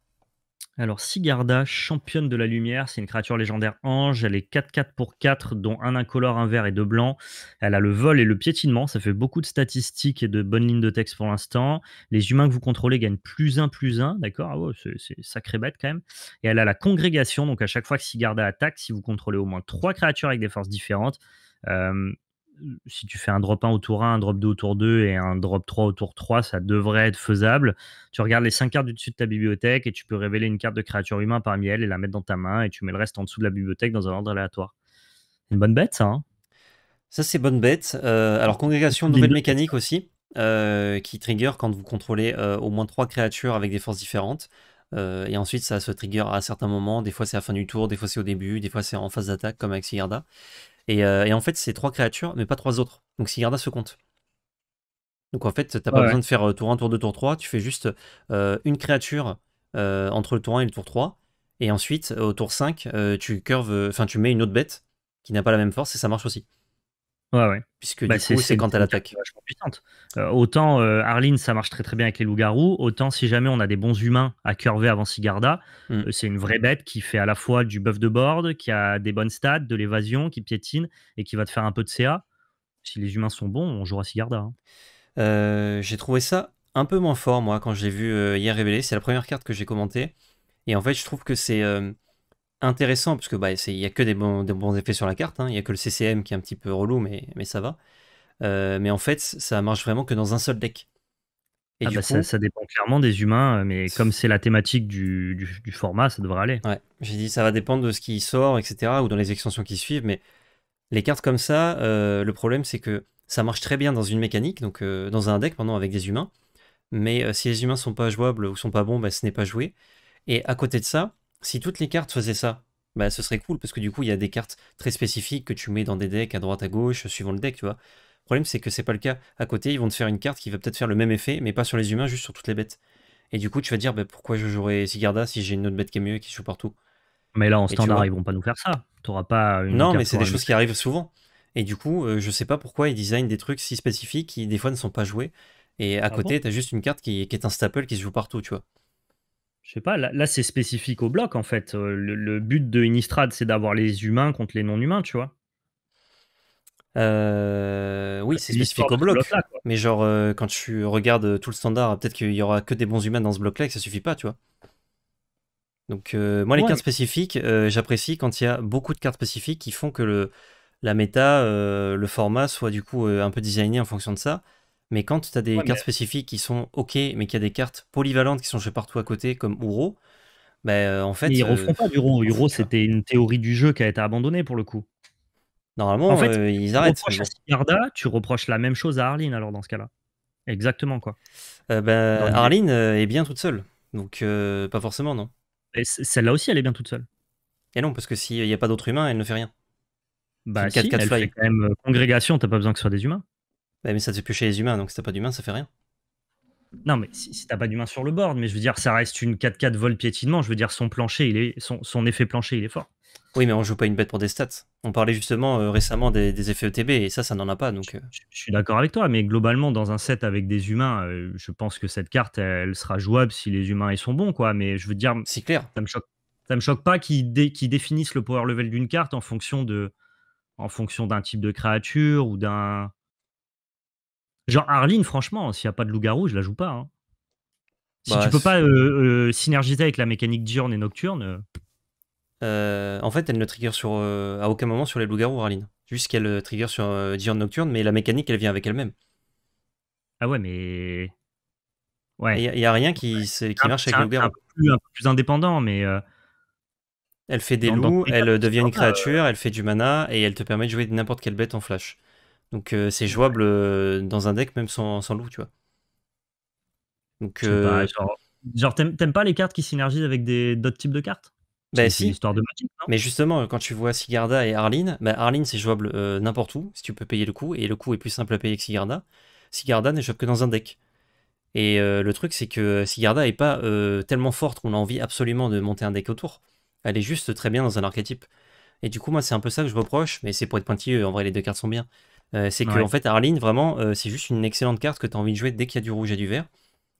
alors, Sigarda, championne de la lumière, c'est une créature légendaire ange. Elle est 4-4 pour 4, dont un incolore, un vert et deux blancs. Elle a le vol et le piétinement. Ça fait beaucoup de statistiques et de bonnes lignes de texte pour l'instant. Les humains que vous contrôlez gagnent plus 1, plus 1. D'accord ah C'est sacré bête quand même. Et elle a la congrégation. Donc, à chaque fois que Sigarda attaque, si vous contrôlez au moins 3 créatures avec des forces différentes, euh, si tu fais un drop 1 autour 1, un drop 2 autour 2 et un drop 3 autour 3, ça devrait être faisable. Tu regardes les 5 cartes du dessus de ta bibliothèque et tu peux révéler une carte de créature humain parmi elles et la mettre dans ta main et tu mets le reste en dessous de la bibliothèque dans un ordre aléatoire. C'est Une bonne bête, ça. Hein ça, c'est bonne bête. Euh, alors, congrégation, nouvelle mécanique aussi, euh, qui trigger quand vous contrôlez euh, au moins 3 créatures avec des forces différentes. et ensuite, ça se trigger à certains moments. Des fois, c'est à la fin du tour, des fois, c'est au début, des fois, c'est en phase d'attaque, comme avec Sigarda. Euh, et, en fait, c'est trois créatures, mais pas trois autres. Donc garde à ce compte. Donc en fait, t'as pas besoin de faire euh, tour 1, tour 2, tour 3. Tu fais juste euh, une créature entre le tour 1 et le tour 3. Et ensuite, au tour 5, tu curves, enfin tu mets une autre bête qui n'a pas la même force et ça marche aussi. Ouais, ouais. Puisque bah, c'est quand elle attaque. Euh, autant euh, Arlene Arline, ça marche très très bien avec les loups-garous, autant si jamais on a des bons humains à curver avant Sigarda, mm. euh, c'est une vraie bête qui fait à la fois du buff de board, qui a des bonnes stats, de l'évasion, qui piétine et qui va te faire un peu de CA. Si les humains sont bons, on jouera Sigarda. Hein. j'ai trouvé ça un peu moins fort, moi, quand j'ai vu hier révélé. C'est la première carte que j'ai commentée. Et en fait, je trouve que c'est intéressant, parce que bah, il n'y a que des bons, effets sur la carte, hein. il n'y a que le CCM qui est un petit peu relou, mais, mais ça va. Euh, mais en fait, ça marche vraiment que dans un seul deck. Et ah bah, ça, dépend clairement des humains, euh, mais comme c'est la thématique du, format, ça devrait aller. Ouais, j'ai dit ça va dépendre de ce qui sort, etc., ou dans les extensions qui suivent, mais les cartes comme ça, euh, le problème c'est que ça marche très bien dans une mécanique, donc dans un deck, pendant avec des humains, mais si les humains sont pas jouables ou sont pas bons, bah, ce n'est pas joué. Et à côté de ça, si toutes les cartes faisaient ça, bah ce serait cool parce que du coup il y a des cartes très spécifiques que tu mets dans des decks à droite à gauche euh, suivant le deck, tu vois. Le problème c'est que c'est pas le cas. À côté, ils vont te faire une carte qui va peut-être faire le même effet, mais pas sur les humains, juste sur toutes les bêtes. Et du coup, tu vas dire bah, pourquoi je jouerais Sigarda si j'ai une autre bête qui est mieux et qui joue partout. Mais là en standard, ils vont pas nous faire ça. T'auras pas une Non, mais c'est des choses qui arrivent souvent. Et du coup, je euh, je sais pas pourquoi ils designent des trucs si spécifiques qui des fois ne sont pas joués. Et à ah côté, tu as juste une carte qui, qui, est un staple qui se joue partout, tu vois. Je sais pas, là, c'est spécifique au bloc en fait. Euh, le, but de Innistrad, c'est d'avoir les humains contre les non-humains, tu vois. Euh, oui, euh, c'est spécifique au bloc. mais genre, quand tu regardes tout le standard, peut-être qu'il y aura que des bons humains dans ce bloc-là et que ça suffit pas, tu vois. Donc, moi, les cartes spécifiques, j'apprécie quand il y a beaucoup de cartes spécifiques qui font que le, la méta, le format soit du coup un peu designé en fonction de ça. Mais quand tu as des cartes spécifiques qui sont OK, mais qu'il y a des cartes polyvalentes qui sont chez partout à côté, comme Uro, bah, euh, en fait. Mais ils euh, refont pas Uro. Uro, c'était une théorie du jeu qui a été abandonnée pour le coup. Normalement, en fait, euh, ils arrêtent. tu reproches la même chose à Arline, alors, dans ce cas-là. Exactement, quoi. Euh, bah, Arline est bien toute seule. Donc, pas forcément, non. Celle-là aussi, elle est bien toute seule. Et non, parce que s'il n'y a pas d'autres humains, elle ne fait rien. Bah, si, elle fait quand même congrégation, t'as pas besoin que ce soit des humains. Bah, mais ça te fait plus chez les humains, donc si t'as pas d'humains, ça fait rien. Non, mais si, t'as pas d'humain sur le board, mais je veux dire, ça reste une 4-4 vol piétinement. Je veux dire, son plancher, il est, son, effet plancher, il est fort. Oui, mais on joue pas une bête pour des stats. On parlait justement euh, récemment des, effets ETB et ça, ça n'en a pas. Donc, euh. je, suis d'accord avec toi, mais globalement, dans un set avec des humains, euh, je pense que cette carte, elle, sera jouable si les humains ils sont bons, quoi. Mais je veux dire, c'est clair. Ça me choque, ça me choque pas qu'ils définissent le power level d'une carte en fonction de, en fonction d'un type de créature ou d'un Genre Arline, franchement, s'il n'y a pas de loup-garou, je la joue pas. Hein. Si bah, tu peux pas euh, euh, synergiser avec la mécanique diurne et nocturne. Euh. en fait, elle ne trigger sur, à aucun moment sur les loups-garous, Arline. Juste qu'elle trigger sur diurne nocturne, mais la mécanique, elle vient avec elle-même. Ah ouais, mais. Ouais. Il n'y a, rien qui, marche avec les loups-garous. Un, peu plus indépendant, mais. Elle fait des loups, elle devient une créature, elle fait du mana, et elle te permet de jouer n'importe quelle bête en flash. Donc euh, c'est jouable euh, dans un deck même sans, loup, tu vois. Donc, euh, genre, t'aimes pas les cartes qui synergisent avec d'autres types de cartes bah, si. Mais justement, quand tu vois Sigarda et Arline, bah Arline c'est jouable n'importe où si tu peux payer le coup, et le coup est plus simple à payer que Sigarda. Sigarda n'est jouable que dans un deck. Et le truc c'est que Sigarda est pas tellement forte qu'on a envie absolument de monter un deck autour. Elle est juste très bien dans un archétype. Et du coup, moi, c'est un peu ça que je reproche, mais c'est pour être pointilleux. En vrai, les deux cartes sont bien. Euh, c'est que en fait, Arline, vraiment, euh, c'est juste une excellente carte que tu as envie de jouer dès qu'il y a du rouge et du vert.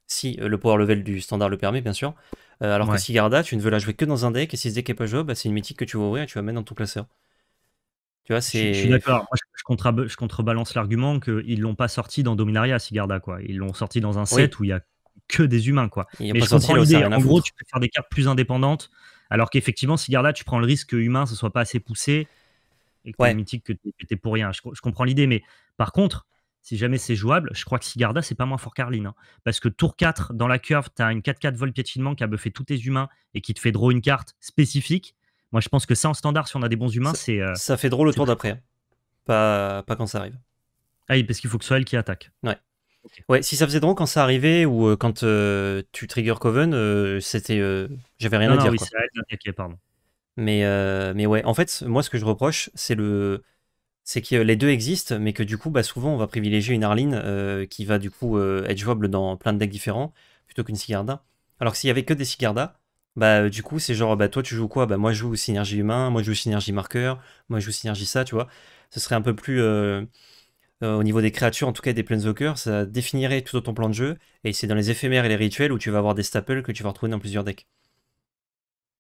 Si euh, le power level du standard le permet, bien sûr. alors que Sigarda tu ne veux la jouer que dans un deck, et si ce deck est pas jouable, bah, c'est une mythique que tu vas ouvrir et tu vas mettre dans ton classeur. Tu vois, c'est. Je suis d'accord. je, contrebalance l'argument qu'ils l'ont pas sorti dans Dominaria, Sigarda, quoi. Ils l'ont sorti dans un set où il y a que des humains, quoi. Mais je comprends En gros, tu peux faire des cartes plus indépendantes. Alors qu'effectivement, Sigarda, tu prends le risque que humain, ce soit pas assez poussé et que mythique que t'étais pour rien. Je, comprends l'idée, mais par contre, si jamais c'est jouable, je crois que Sigarda, c'est pas moins fort qu'Arline. Hein. parce que tour 4, dans la curve, tu as une 4-4 vol piétinement qui a buffé tous tes humains et qui te fait draw une carte spécifique. Moi, je pense que ça, en standard, si on a des bons humains, c'est. Euh, ça fait drôle le tour d'après. Hein. Pas, pas quand ça arrive. Ah oui, parce qu'il faut que ce soit elle qui attaque. Ouais. Ouais, si ça faisait drôle quand ça arrivait ou euh, quand euh, tu trigger Coven, c'était. J'avais rien à dire. Oui, pardon. Mais, euh, mais ouais, en fait, moi, ce que je reproche, c'est le c'est que les deux existent, mais que du coup, bah, souvent, on va privilégier une Arline euh, qui va du coup euh, être jouable dans plein de decks différents plutôt qu'une Sigarda. Alors s'il y avait que des Sigarda, bah, du coup, c'est genre, bah, toi, tu joues quoi Bah, moi, je joue Synergie Humain, moi, je joue Synergie Marqueur, moi, je joue Synergie ça, tu vois. Ce serait un peu plus. au niveau des créatures, en tout cas des Planeswalkers, ça définirait tout ton plan de jeu, et c'est dans les éphémères et les rituels où tu vas avoir des staples que tu vas retrouver dans plusieurs decks.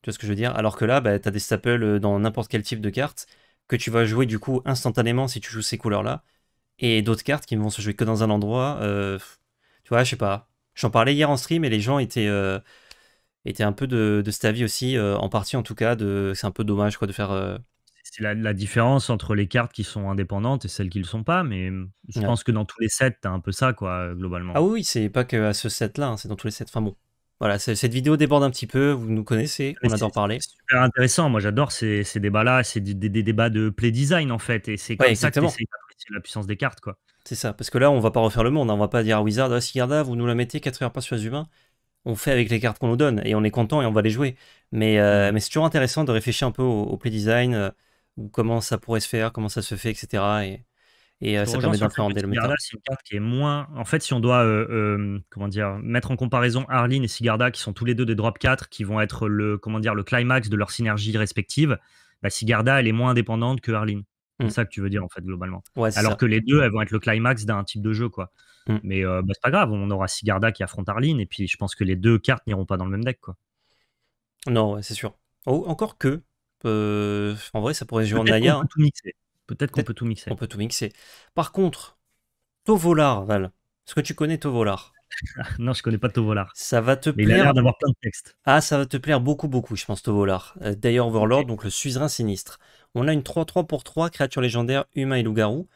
Tu vois ce que je veux dire Alors que là, bah, tu as des staples euh, dans n'importe quel type de carte que tu vas jouer du coup instantanément si tu joues ces couleurs-là. Et d'autres cartes qui ne vont se jouer que dans un endroit. Euh, tu vois, je sais pas. J'en parlais hier en stream et les gens étaient, euh, étaient un peu de, de cet aussi, en partie en tout cas. c'est un peu dommage quoi de faire. C'est la, différence entre les cartes qui sont indépendantes et celles qui ne le sont pas, mais hum, je pense que dans tous les sets, tu un peu ça, quoi, globalement. Ah oui, c'est pas que à ce set-là, hein, c'est dans tous les sets. Enfin bon, voilà, cette vidéo déborde un petit peu, vous nous connaissez, on adore parler. super intéressant, moi j'adore ces, débats-là, c'est des, débats de play design en fait, et c'est comme ça que d'apprécier la puissance des cartes. quoi. C'est ça, parce que là on va pas refaire le monde, hein, on va pas dire à Wizard, ah, si Garda, vous nous la mettez heures pas par les humains, on fait avec les cartes qu'on nous donne, et on est content et on va les jouer. Mais, euh, mais c'est toujours intéressant de réfléchir un peu au, play design, euh, ou comment ça pourrait se faire, comment ça se fait, etc. Et euh, ça permet c'est une carte qui est moins. En fait, si on doit euh, euh, comment dire, mettre en comparaison Arlene et Sigarda, qui sont tous les deux des drop 4, qui vont être le, comment dire, le climax de leur synergie respective, Sigarda, bah, elle est moins indépendante que Arline. C'est mmh. ça que tu veux dire, en fait, globalement. Alors que les deux, elles vont être le climax d'un type de jeu, quoi. Mmh. Mais bah, c'est pas grave, on aura Sigarda qui affronte Arlene et puis je pense que les deux cartes n'iront pas dans le même deck, quoi. Non, c'est sûr. Ou oh, encore que, en vrai, ça pourrait jouer en Naya. Hein. Tout mixer. Peut-être qu'on peut tout mixer. On peut tout mixer. Par contre, Tovolar, Val, est-ce que tu connais Tovolar <laughs> non, je connais pas Tovolar. Ça va te plaire. Il a d'avoir plein de textes. Ah, ça va te plaire beaucoup, beaucoup, je pense, Tovolar. Euh, d'ailleurs, Overlord, donc le suzerain sinistre. On a une 3-3 pour 3, créature légendaire, humain et loup-garou,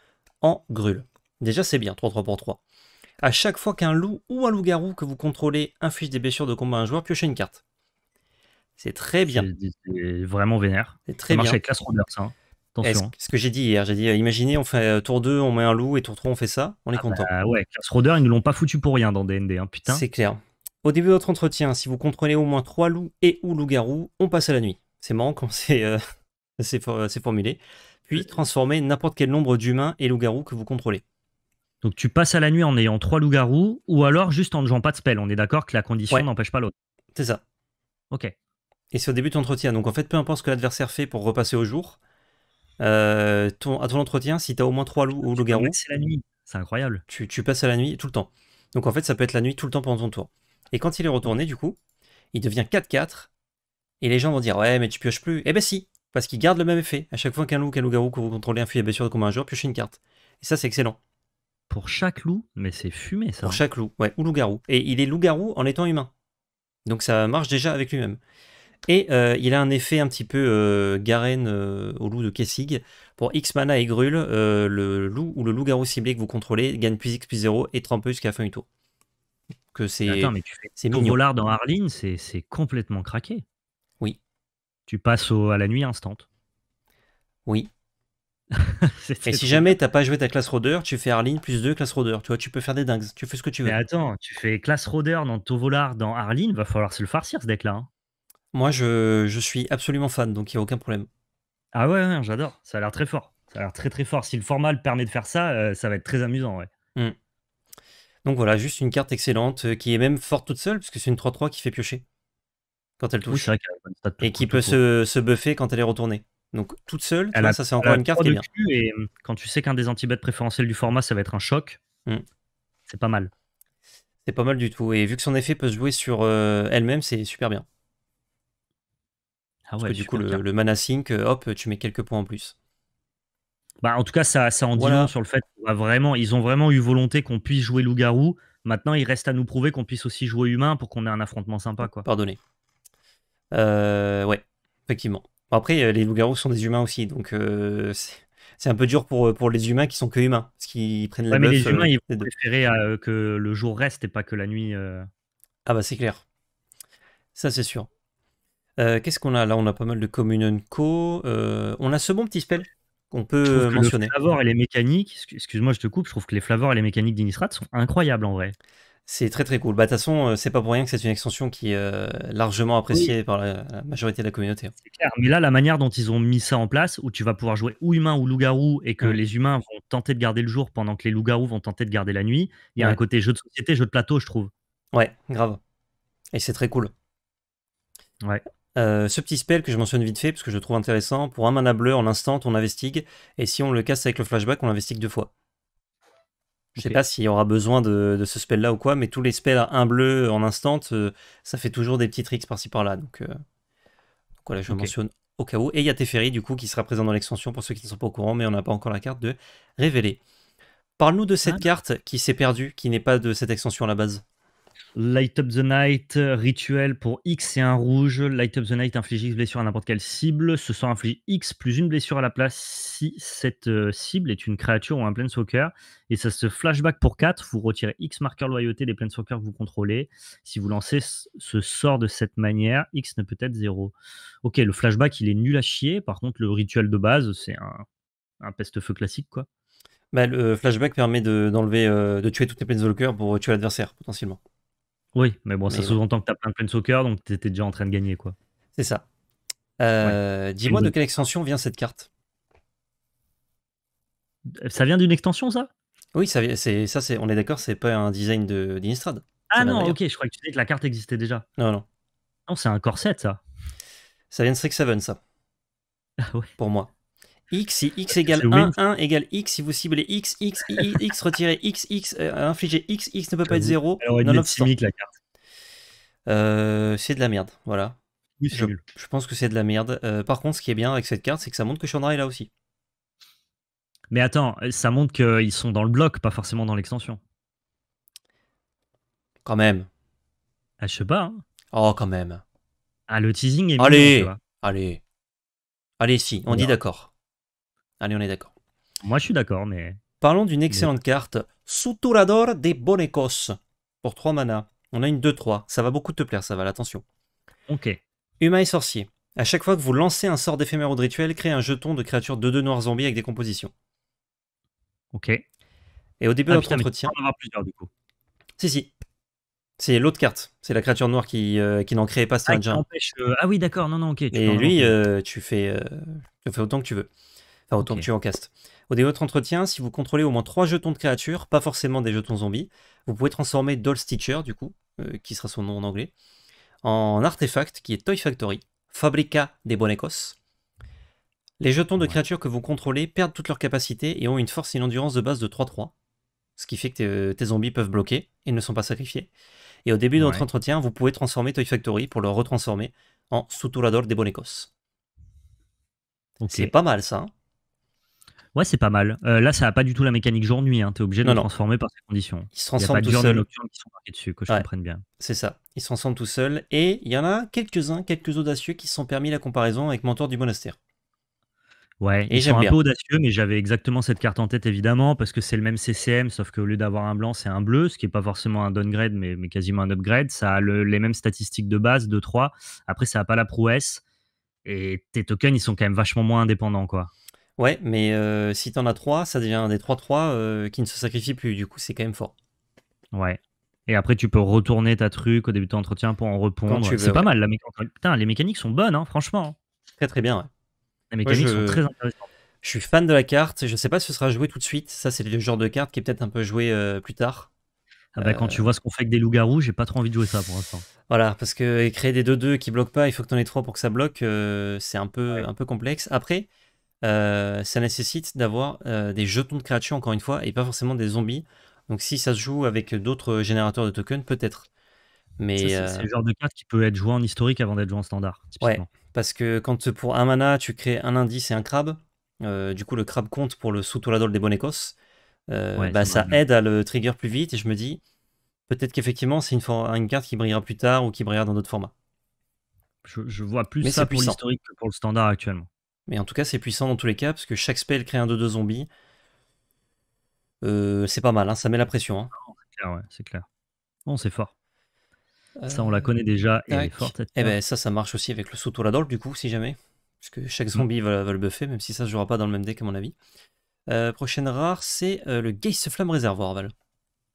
en grûle. Déjà, c'est bien, 3-3 pour 3. À chaque fois qu'un loup ou un loup-garou que vous contrôlez inflige des blessures de combat à un joueur, piochez une carte. C'est très bien. C'est vraiment vénère. C'est très ça marche avec ça. Hein. ce que j'ai dit hier, j'ai dit, imaginez, on fait euh, tour 2, on met un loup et tour 3, on fait ça, on est ah bah content. Bah ouais, ils ne l'ont pas foutu pour rien dans DND, hein, putain. C'est clair. Au début de votre entretien, si vous contrôlez au moins 3 loups et ou loups-garous, on passe à la nuit. C'est marrant quand <laughs> euh, euh, c'est formulé. Puis transformez n'importe quel nombre d'humains et loups-garous que vous contrôlez. Donc tu passes à la nuit en ayant 3 loups-garous ou alors juste en ne jouant pas de spell. On est d'accord que la condition n'empêche pas l'autre. C'est ça. Ok. Et c'est au début de entretien. Donc en fait, peu importe ce que l'adversaire fait pour repasser au jour, euh, ton, à ton entretien, si tu as au moins trois loups ou loup garou, C'est la nuit, c'est incroyable. Tu, passes à la nuit tout le temps. Donc en fait, ça peut être la nuit tout le temps pendant ton tour. Et quand il est retourné, du coup, il devient 4-4. Et les gens vont dire Ouais, mais tu pioches plus. Eh ben si, parce qu'il garde le même effet. À chaque fois qu'un loup, qu'un loup-garou que vous contrôlez un Bien blessure de combat un joueur, pioche une carte. Et ça, c'est excellent. Pour chaque loup Mais c'est fumé, ça. Pour chaque loup, ouais, ou loup-garou. Et il est loup-garou en étant humain. Donc ça marche déjà avec lui-même. Et euh, il a un effet un petit peu euh, Garen euh, au loup de Kessig. Pour X mana et Grul, le loup ou le loup-garou ciblé que vous contrôlez gagne plus X plus 0 et trempe jusqu'à fin du tour. Que c'est. Attends, mais tu fais ton volard dans Harleen, c'est complètement craqué. Oui. Tu passes à la nuit instant. Oui. <laughs> et si jamais t'as pas joué ta classe Rodeur, tu fais Arline plus 2 classe Rodeur. Tu vois, tu peux faire des dingues. Tu fais ce que tu veux. Mais attends, tu fais classe Rodeur dans Volard dans Arline, va falloir se le farcir ce deck là. Hein. Moi, je, suis absolument fan, donc il n'y a aucun problème. Ah ouais, j'adore. Ça a l'air très fort. Ça a l'air très très fort. Si le format le permet de faire ça, euh, ça va être très amusant, ouais. Hmm. Donc voilà, juste une carte excellente euh, qui est même forte toute seule, parce que c'est une 3-3 qui fait piocher quand elle touche. et qui peut se, buffer quand elle est retournée. Donc toute seule, ça c'est encore une carte qui est bien. Et hum, quand tu sais qu'un des anti préférentiels du format, ça va être un choc, hmm. c'est pas mal. C'est pas mal du tout. Et vu que son effet peut se jouer sur euh, elle-même, c'est super bien. Ah du coup, le, mana sync, euh, hop, tu mets quelques points en plus. Bah, en tout cas, ça, ça en dit long sur le fait qu'ils ont vraiment eu volonté qu'on puisse jouer loup-garou. Maintenant, il reste à nous prouver qu'on puisse aussi jouer humain pour qu'on ait un affrontement sympa. Quoi. Pardonnez. Euh, ouais, effectivement. Après, euh, les loups-garous sont des humains aussi, donc c'est un peu dur pour, pour les humains qui sont que humains, parce qu'ils prennent la mais les humains, ils vont que le jour reste et pas que la nuit. Ah bah c'est clair. Ça, c'est sûr. Euh, qu'est-ce qu'on a là On a pas mal de Communion Co. Euh, on a ce bon petit spell qu'on peut mentionner. Les flavors et les mécaniques, excuse-moi, je te coupe, je trouve que les flavors et les mécaniques d'Inistrat sont incroyables en vrai. C'est très très cool. Bah, de toute façon, euh, c'est pas pour rien que c'est une extension qui est largement appréciée par la, majorité de la communauté. Hein. C'est clair, mais là, la manière dont ils ont mis ça en place, où tu vas pouvoir jouer ou humain ou loup-garou et que les humains vont tenter de garder le jour pendant que les loups-garous vont tenter de garder la nuit, il y a un côté jeu de société, jeu de plateau, je trouve. Ouais, grave. Et c'est très cool. Ouais. Euh, ce petit spell que je mentionne vite fait, parce que je le trouve intéressant, pour un mana bleu, en instant, on investigue, et si on le casse avec le flashback, on l'investigue deux fois. Je sais pas s'il y aura besoin de, ce spell-là ou quoi, mais tous les spells à un bleu en instant, euh, ça fait toujours des petits tricks par-ci par-là. Donc, euh, voilà, je mentionne au cas où. Et il y a Teferi, du coup, qui sera présent dans l'extension pour ceux qui ne sont pas au courant, mais on n'a pas encore la carte de révéler. Parle-nous de cette ah. carte qui s'est perdue, qui n'est pas de cette extension à la base. Light Up the Night, euh, rituel pour X et un rouge. Light Up the Night inflige X blessure à n'importe quelle cible. Ce sort inflige X plus une blessure à la place si cette euh, cible est une créature ou un planeswalker. Et ça se flashback pour 4. Vous retirez X marqueur loyauté des planeswalkers que vous contrôlez. Si vous lancez ce sort de cette manière, X ne peut être 0. Ok, le flashback il est nul à chier. Par contre, le rituel de base, c'est un, peste-feu classique quoi. Bah, le euh, flashback permet de, de tuer toutes les planeswalkers pour tuer l'adversaire potentiellement. Oui, mais bon, c'est ça sous-entend que t'as plein de soccer, donc t'étais déjà en train de gagner, quoi. C'est ça. Euh, dis-moi de quelle extension vient cette carte euh, Ça vient d'une extension, ça Oui, ça, c'est, ça on est d'accord, c'est pas un design de d'Inistrad. Ah non, ok, je crois que tu disais que la carte existait déjà. Non, non. Non, c'est un corset, ça. Ça vient de 6-7, ça. Ah ouais. Pour moi. X, si X égale 1, 1 égale X, si vous ciblez X, X, X, retirez X, X, euh, infligez X, X ne peut pas être 0. Euh, c'est de la merde, voilà. je, pense que c'est de la merde. Euh, par contre, ce qui est bien avec cette carte, c'est que ça montre que Chandra est là aussi. Mais attends, ça montre qu'ils sont dans le bloc, pas forcément dans l'extension. Quand même. Ah, je sais pas. Hein. Oh, quand même. Ah, le teasing est Allez, allez. Allez, si, on dit d'accord. Allez, on est d'accord. Moi, je suis d'accord, mais. Parlons d'une excellente mais... carte, des de Bonecos, pour 3 mana. On a une 2-3. Ça va beaucoup te plaire, ça va, attention. Ok. Humain et sorcier. À chaque fois que vous lancez un sort d'éphémère ou de rituel, créez un jeton de créature 2-2 noirs zombies avec des compositions. Ok. Et au début ah, de notre entretien. On en aura plusieurs, du coup. Si, si. C'est l'autre carte. C'est la créature noire qui, euh, qui n'en créait pas, c'est ah, euh, Ah oui, d'accord, non, non, ok. et lui, euh, tu, fais, tu fais autant que tu veux. Ah, au début de votre entretien, si vous contrôlez au moins 3 jetons de créatures, pas forcément des jetons zombies, vous pouvez transformer Doll Stitcher, du coup, euh, qui sera son nom en anglais, en artefact qui est Toy Factory, Fabrica des Bonecos. Les jetons de créatures que vous contrôlez perdent toutes leurs capacités et ont une force et une endurance de base de 3-3, ce qui fait que tes zombies peuvent bloquer et ne sont pas sacrifiés. Et au début de votre entretien, vous pouvez transformer Toy Factory pour le retransformer en Suturador de Bonecos. C'est pas mal ça. Hein. Ouais, c'est pas mal. Euh, là, ça n'a pas du tout la mécanique jour-nuit. Hein. Tu es obligé de transformer par ces conditions. Ils se transforment tout seuls. qui sont marqués dessus, que je comprenne bien. C'est ça. Ils se transforment tout seuls. Et il y en a quelques-uns, quelques audacieux qui se sont permis la comparaison avec Mentor du Monastère. Ouais, et ils sont un peu audacieux, mais j'avais exactement cette carte en tête, évidemment, parce que c'est le même CCM, sauf qu'au lieu d'avoir un blanc, c'est un bleu, ce qui n'est pas forcément un downgrade, mais, mais quasiment un upgrade. Ça a les mêmes statistiques de base, 2 3. Après, ça n'a pas la prouesse. Et tes tokens, ils sont quand même vachement moins indépendants, quoi. Ouais, mais euh, si t'en as 3, ça devient des 3-3 euh, qui ne se sacrifient plus. Du coup, c'est quand même fort. Ouais. Et après, tu peux retourner ta truc au début de ton entretien pour en répondre. C'est pas mal. les mécaniques sont bonnes, hein, franchement. Très, très bien. Ouais. Les mécaniques sont très intéressantes. Je suis fan de la carte. Je sais pas si ce sera joué tout de suite. Ça, c'est le genre de carte qui est peut-être un peu joué euh, plus tard. Ah bah, quand tu vois ce qu'on fait avec des loups-garous, j'ai pas trop envie de jouer ça pour l'instant. Voilà, parce que créer des 2-2 qui bloquent pas, il faut que t'en aies 3 pour que ça bloque, c'est un peu, un peu complexe. Après, euh, ça nécessite d'avoir euh, des jetons de créatures, encore une fois, et pas forcément des zombies. Donc si ça se joue avec d'autres euh, générateurs de tokens, peut-être. Mais c'est le genre de carte qui peut être joué en historique avant d'être joué en standard. parce que quand pour un mana, tu crées un indice et un crabe, du coup le crabe compte pour le sous-toladol des bonnes Ouais, bah, ça aide à le trigger plus vite, et je me dis, peut-être qu'effectivement, c'est une, carte qui brillera plus tard ou qui brillera dans d'autres formats. Je, vois plus ça pour l'historique que pour le standard actuellement. Mais en tout cas, c'est puissant dans tous les cas, parce que chaque spell crée un 2-2 zombies. Euh, c'est pas mal, hein, ça met la pression. Hein. C'est clair, ouais, c'est clair. Bon, c'est fort. Ça, on la euh, connaît déjà, et elle est forte. eh ben, ça, ça marche aussi avec le sauto la du coup, si jamais. Parce que chaque mm. zombie va, le buffer, même si ça ne jouera pas dans le même deck, à mon avis. Euh, prochaine rare, c'est le Geist Flamme Réservoir, Val.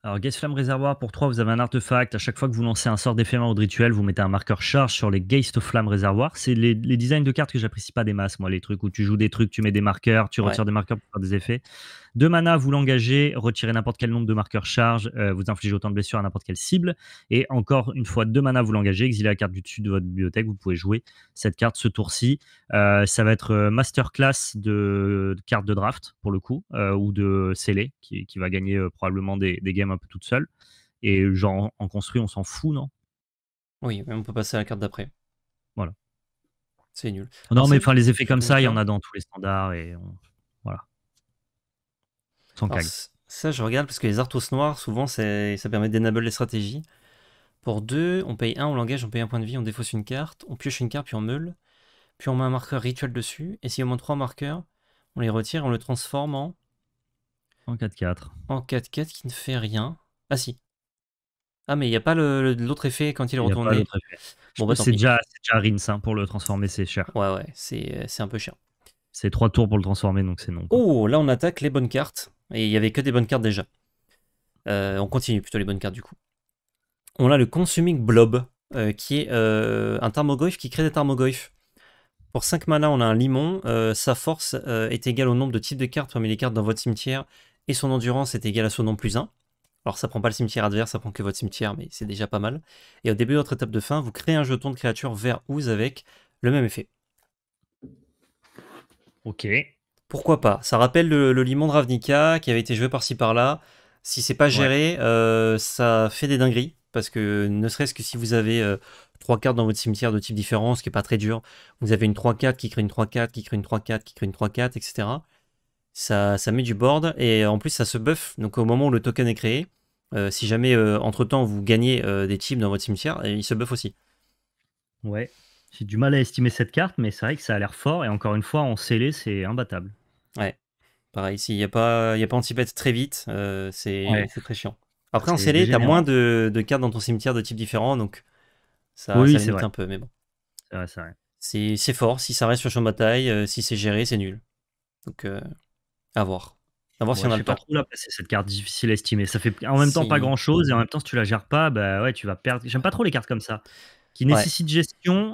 Alors, Gaze Flamme Réservoir, pour 3, vous avez un artefact. À chaque fois que vous lancez un sort d'éphémère ou de rituel, vous mettez un marqueur charge sur les Geist of Flamme Réservoir. C'est les, designs de cartes que j'apprécie pas des masses, moi, les trucs où tu joues des trucs, tu mets des marqueurs, tu retires des marqueurs pour faire des effets. Deux mana, vous l'engagez, retirez n'importe quel nombre de marqueurs charge, euh, vous infligez autant de blessures à n'importe quelle cible. Et encore une fois, deux mana, vous l'engagez, exilez la carte du dessus de votre bibliothèque, vous pouvez jouer cette carte ce tour-ci. Euh, ça va être euh, masterclass de, de carte de draft, pour le coup, ou de scellé, qui, va gagner probablement des, games un peu toute seule. Et genre, en construit, on s'en fout, non Oui, mais on peut passer à la carte d'après. Voilà. C'est nul. Non, mais enfin, les effets comme ça, il y en a dans tous les standards. et on... Ça, je regarde parce que les artos noirs, souvent, ça permet d'enable les stratégies. Pour deux, on paye un, on l'engage, on paye un point de vie, on défausse une carte, on pioche une carte, puis on meule, puis on met un marqueur rituel dessus. Et s'il y a au moins trois marqueurs, on les retire, on le transforme en. En 4-4. En 4-4 qui ne fait rien. Ah si. Ah mais il n'y a pas l'autre effet quand il, est retourne. Bon, bah, c'est déjà, déjà hein, pour le transformer, c'est cher. Ouais, ouais, c'est un peu cher. C'est trois tours pour le transformer, donc c'est non. Oh, là on attaque les bonnes cartes. Et il n'y avait que des bonnes cartes déjà. Euh, on continue plutôt les bonnes cartes du coup. On a le Consuming Blob, euh, qui est euh, un Tarmogoyf qui crée des Tarmogoyf. Pour 5 mana, on a un limon. sa force est égale au nombre de types de cartes parmi les cartes dans votre cimetière. Et son endurance est égale à son nom plus 1. Alors ça prend pas le cimetière adverse, ça prend que votre cimetière, mais c'est déjà pas mal. Et au début de votre étape de fin, vous créez un jeton de créature vert ouze avec le même effet. Ok. Pourquoi pas Ça rappelle le, Limon de Ravnica qui avait été joué par-ci par-là. Si c'est pas géré, euh, ça fait des dingueries. Parce que ne serait-ce que si vous avez euh, trois cartes dans votre cimetière de type différent, ce qui n'est pas très dur, vous avez une 3-4 qui crée une 3-4, qui crée une 3-4, qui crée une 3-4, etc. Ça, ça met du board et euh, en plus ça se buff. Donc au moment où le token est créé, si jamais entre temps vous gagnez des types dans votre cimetière, il se buff aussi. Ouais, j'ai du mal à estimer cette carte, mais c'est vrai que ça a l'air fort. Et encore une fois, en scellé, c'est imbattable. Ouais. Pareil, s'il n'y a pas, y a pas anti très vite, euh, c'est très chiant. Après, en scellé, tu as moins de, de, cartes dans ton cimetière de type différent, donc ça, oui, ça limite un peu, mais bon. C'est vrai, c'est fort. Si ça reste sur champ de bataille, euh, si c'est géré, c'est nul. Donc, euh, à voir. À voir si on a le temps. Trop cette carte difficile à estimer. Ça fait en même temps pas grand chose, et en même temps, si tu la gères pas, bah ouais, tu vas perdre. J'aime pas trop les cartes comme ça qui gestion.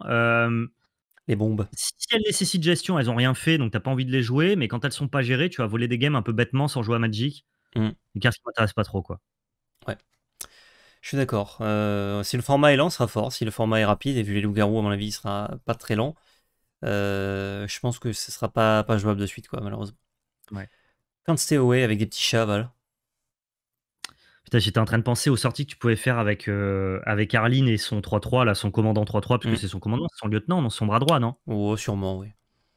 les bombes. Si elles nécessitent gestion, elles ont rien fait, donc t'as pas envie de les jouer, mais quand elles sont pas gérées, tu vas voler des games un peu bêtement sans jouer à Magic. Mmh. car Une qui m'intéresse pas trop, quoi. Ouais. Je suis d'accord. Euh, si le format est lent, sera fort. Si le format est rapide, et vu les loups-garous, à mon avis, sera pas très lent. Euh, je pense que ce sera pas, pas jouable de suite, quoi, malheureusement. Ouais. Quand c'était away avec des petits chats, J'étais en train de penser aux sorties que tu pouvais faire avec, euh, avec Arline et son 3-3, là, son commandant 3-3, puisque mm. c'est son commandant, son lieutenant, non, son bras droit, non Oh, sûrement, oui.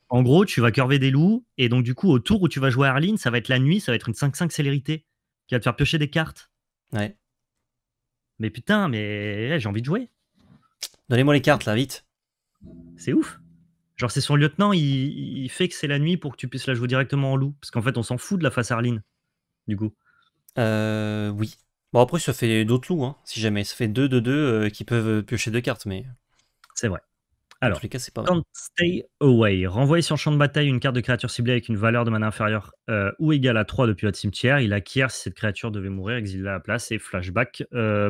En gros, tu vas curver des loups, et donc du coup, au tour où tu vas jouer Arline, ça va être la nuit, ça va être une 5-5 célérité, qui va te faire piocher des cartes. Ouais. Mais putain, mais j'ai envie de jouer. Donnez-moi les cartes, là, vite. C'est ouf. Genre, c'est son lieutenant, il, il fait que c'est la nuit pour que tu puisses la jouer directement en loup. Parce qu'en fait, on s'en fout de la face Arline, du coup. Euh, oui. Bon, après, ça fait d'autres loups, hein, si jamais. Ça fait 2 de deux euh, qui peuvent euh, piocher deux cartes, mais. C'est vrai. Alors, les cas, c'est pas stay away. Renvoyer sur champ de bataille une carte de créature ciblée avec une valeur de mana inférieure euh, ou égale à 3 depuis votre cimetière. Il acquiert, si cette créature devait mourir, exilée à la place et flashback.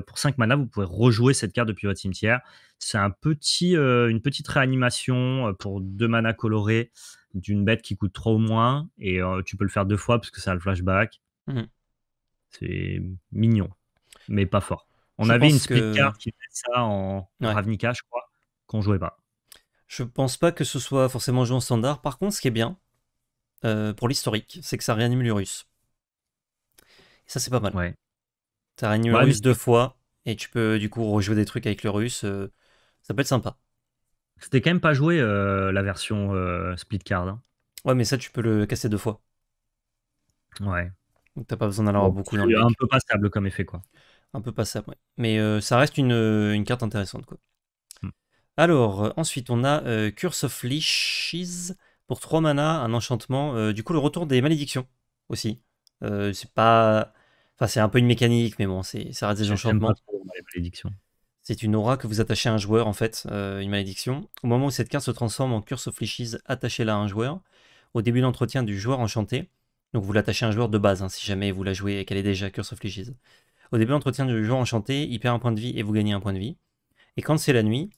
pour 5 mana, vous pouvez rejouer cette carte depuis votre cimetière. C'est un petit, une petite réanimation pour 2 mana colorés d'une bête qui coûte 3 au moins. Et tu peux le faire deux fois parce que ça a le flashback. Mmh. C'est mignon, mais pas fort. On avait une split card qui faisait ça en Ravnica, je crois, qu'on jouait pas. Je pense pas que ce soit forcément joué en standard. Par contre, ce qui est bien euh, pour l'historique, c'est que ça réanime russe. Et ça, c'est pas mal. Ouais. Ça réanime le russe deux fois et tu peux du coup rejouer des trucs avec le russe euh, ça peut être sympa. C'était quand même pas joué euh, la version split card. Hein. Ouais, mais ça, tu peux le casser deux fois. Ouais. Donc t'as pas besoin d'en avoir beaucoup. Dans un peu passable comme effet, quoi. Un peu passable, ouais. Mais euh, ça reste euh, une, carte intéressante, quoi. Hmm. Alors, euh, ensuite, on a Curse of Liches pour 3 mana, un enchantement. du coup, le retour des malédictions aussi. c'est pas. Enfin, c'est un peu une mécanique, mais bon, ça reste des enchantements. C'est une aura que vous attachez à un joueur, en fait, une malédiction. Au moment où cette carte se transforme en Curse of Liches, attachée la à un joueur. Au début de l'entretien du joueur enchanté, donc vous l'attachez à un joueur de base, hein, si jamais vous la jouez et qu'elle est déjà Curse of Liches. Au début, l'entretien du joueur enchanté, il perd un point de vie et vous gagnez un point de vie. Et quand c'est la nuit,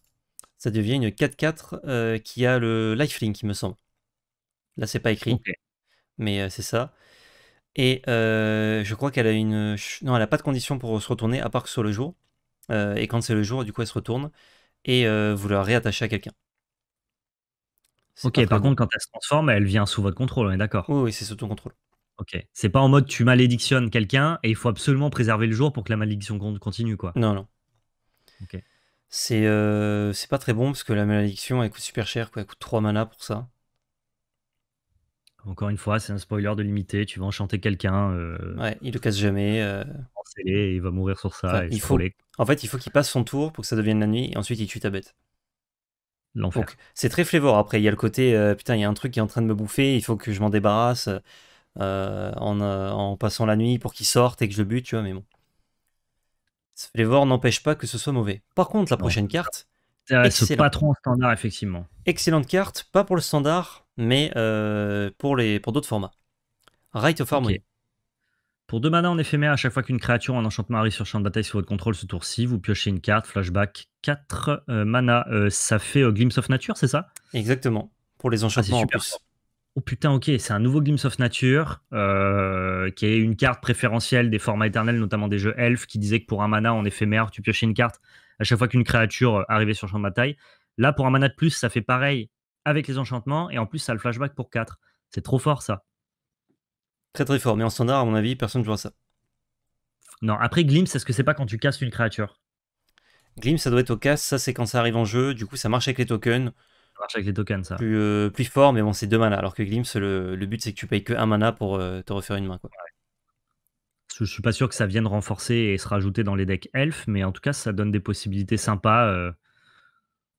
ça devient une 4-4 euh, qui a le lifelink, il me semble. Là, c'est pas écrit, mais euh, c'est ça. Et euh, je crois qu'elle a une. Non, elle a pas de condition pour se retourner, à part que ce soit le jour. et quand c'est le jour, du coup, elle se retourne et vous la réattachez à quelqu'un. Ok, par contre, quand elle se transforme, elle vient sous votre contrôle, on est d'accord Oui, oui c'est sous ton contrôle. Ok, c'est pas en mode tu malédictionnes quelqu'un et il faut absolument préserver le jour pour que la malédiction continue, quoi. Non, non. Ok. Euh, c'est pas très bon parce que la malédiction elle coûte super cher, quoi. elle coûte 3 mana pour ça. Encore une fois, c'est un spoiler de limité, tu vas enchanter quelqu'un. Euh, ouais, il le casse jamais. Euh. Il va mourir sur ça. il faut... En fait, il faut qu'il passe son tour pour que ça devienne la nuit et ensuite il tue ta bête c'est très flavor. Après, il y a le côté euh, putain, il y a un truc qui est en train de me bouffer, il faut que je m'en débarrasse euh, euh, en, passant la nuit pour qu'il sorte et que je le bute, tu vois, mais bon. flavor n'empêche pas que ce soit mauvais. Par contre, la prochaine carte. C'est pas trop standard, effectivement. Excellente carte, pas pour le standard, mais pour, les, pour d'autres formats. Right of Armory. Pour deux manas en éphémère, à chaque fois qu'une créature en enchantement arrive sur champ de bataille sur votre contrôle ce tour-ci, vous piochez une carte, flashback, 4 euh, mana. Euh, ça fait euh, Glimpse of Nature, c'est ça Exactement, pour les ah, enchantements en plus. Oh putain, ok, c'est un nouveau Glimpse of Nature, qui est une carte préférentielle des formats éternels, notamment des jeux elfes, qui disait que pour un mana en éphémère, tu piochais une carte à chaque fois qu'une créature arrivait sur champ de bataille. Là, pour un mana de plus, ça fait pareil avec les enchantements, et en plus, ça a le flashback pour 4. C'est trop fort ça très très fort. Mais en standard, à mon avis, personne ne jouera ça. Non, après Glimpse, est-ce que c'est pas quand tu casses une créature Glimpse, ça doit être au casse, ça c'est quand ça arrive en jeu, du coup ça marche avec les tokens. Ça marche avec les tokens, ça. Plus, euh, fort, mais bon, c'est deux manas. Alors que Glimpse, le, but c'est que tu payes que un mana pour euh, te refaire une main. Quoi. Je, suis pas sûr que ça vienne renforcer et se rajouter dans les decks elf, mais en tout cas, ça donne des possibilités sympas euh,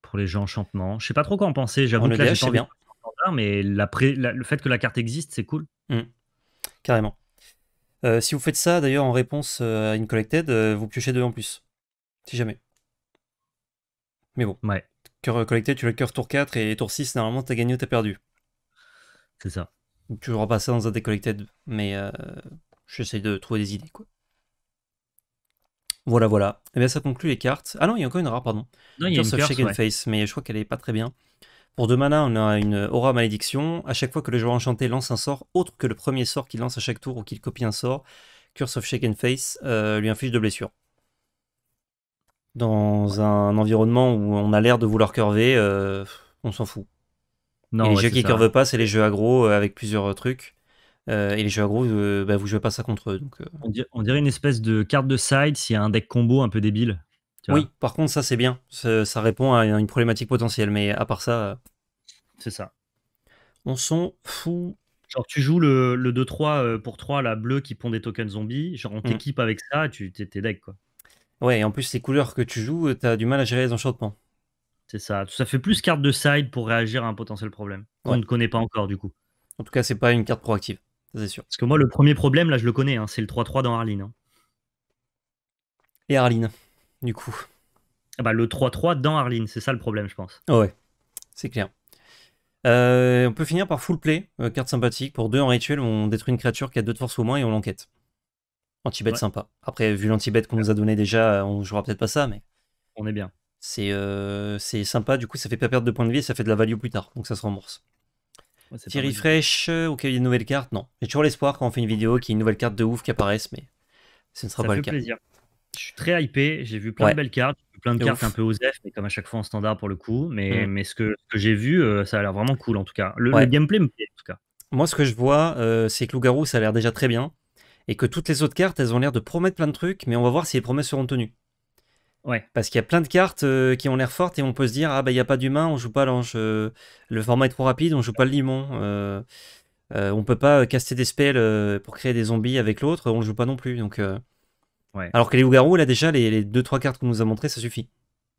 pour les gens enchantement. Je sais pas trop quoi en penser, j'avoue que j'ai e bien. mais le fait que la carte existe, c'est cool. Mm. Carrément. Euh, si vous faites ça, d'ailleurs, en réponse euh, à une collected, euh, vous piochez deux en plus. Si jamais. Mais bon. Ouais. Cœur collected, tu l'as cœur tour 4 et tour 6, normalement, t'as gagné ou t'as perdu. C'est ça. Tu n'auras pas ça dans un deck collected, mais euh, j'essaie de trouver des idées, quoi. Voilà, voilà. Et eh bien, ça conclut les cartes. Ah non, il y a encore une rare, pardon. Non, il y a une Face, mais je crois qu'elle est pas très bien. Pour deux mana, on a une aura malédiction. À chaque fois que le joueur enchanté lance un sort autre que le premier sort qu'il lance à chaque tour ou qu'il copie un sort, Curse of Shaken Face euh, lui inflige de blessures. Dans un environnement où on a l'air de vouloir curver, euh, on s'en fout. Non, les jeux qui ne pas, c'est les jeux aggro euh, avec plusieurs trucs. et les jeux aggro, vous bah, vous jouez pas ça contre eux. on, dirait, une espèce de carte de side s'il y a un deck combo un peu débile. Oui, par contre, ça c'est bien. Ça répond à une problématique potentielle, mais à part ça. Euh, c'est ça. On s'en fout. Genre, tu joues le, 2-3 euh, pour 3, la bleue qui pond des tokens zombies. Genre, on mm. t'équipe avec ça, tu t'es deck quoi. Ouais, et en plus, ces couleurs que tu joues, euh, t'as du mal à gérer les enchantements. C'est ça. Ça fait plus carte de side pour réagir à un potentiel problème qu'on ne connaît pas encore, du coup. En tout cas, c'est pas une carte proactive, c'est sûr. Parce que moi, le premier problème, là, je le connais, hein, c'est le 3-3 dans Arline. Hein. Et Arline du coup ah bah, Le 3-3 dans Arline, c'est ça le problème, je pense. Oh ouais, c'est clair. Euh, on peut finir par full play, euh, carte sympathique. Pour deux en rituel, on détruit une créature qui a deux de force au moins et on l'enquête. anti sympa. Après, vu lanti qu'on nous a donné déjà, on jouera peut-être pas ça, mais. On est bien. Euh, c'est sympa, du coup, ça fait pas perdre de points de vie et ça fait de la value plus tard, donc ça se rembourse. Thierry Fresh, ok, il y a une nouvelle carte. Non, j'ai toujours l'espoir quand on fait une vidéo qu'il y ait une nouvelle carte de ouf qui apparaisse, mais ce ne sera pas le cas. Je suis très hypé. J'ai vu plein de belles cartes, plein de cartes un peu aux F, mais comme à chaque fois en standard pour le coup. Mais, mmh. mais ce que, j'ai vu, euh, ça a l'air vraiment cool en tout cas. Le, gameplay me plaît en tout cas. Moi, ce que je vois, euh, c'est que Loup-Garou, ça a l'air déjà très bien. Et que toutes les autres cartes, elles ont l'air de promettre plein de trucs, mais on va voir si les promesses seront tenues. Ouais. Parce qu'il y a plein de cartes euh, qui ont l'air fortes et on peut se dire ah bah il n'y a pas d'humain, on joue pas l'ange, le format est trop rapide, on joue pas le limon, on peut pas caster des spells pour créer des zombies avec l'autre, on le joue pas non plus. Donc alors que les loups-garous, là, déjà, les, 2 deux, trois cartes qu'on nous a montrées, ça suffit.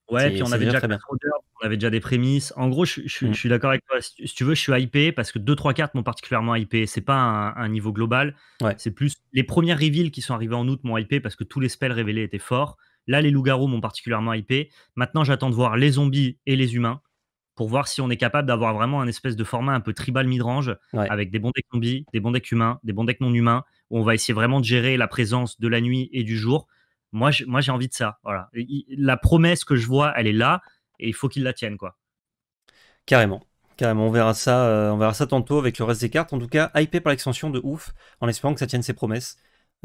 Ouais, puis on avait déjà, on avait déjà des prémices. En gros, je, mm. suis d'accord avec toi. Si, tu veux, je suis hypé parce que deux trois cartes m'ont particulièrement hypé. C'est pas un, niveau global. C'est plus les premières reveals qui sont arrivées en août m'ont hypé parce que tous les spells révélés étaient forts. Là, les loups-garous m'ont particulièrement hypé. Maintenant, j'attends de voir les zombies et les humains pour voir si on est capable d'avoir vraiment un espèce de format un peu tribal midrange avec des bons decks zombies, des bons decks humains, des bons decks non humains, on va essayer vraiment de gérer la présence de la nuit et du jour. Moi, j'ai, moi, j'ai envie de ça. Voilà. la promesse que je vois, elle est là et il faut qu'il la tienne. quoi. Carrément. Carrément, on verra ça, euh, on verra ça tantôt avec le reste des cartes. En tout cas, hypé par l'extension de ouf, en espérant que ça tienne ses promesses.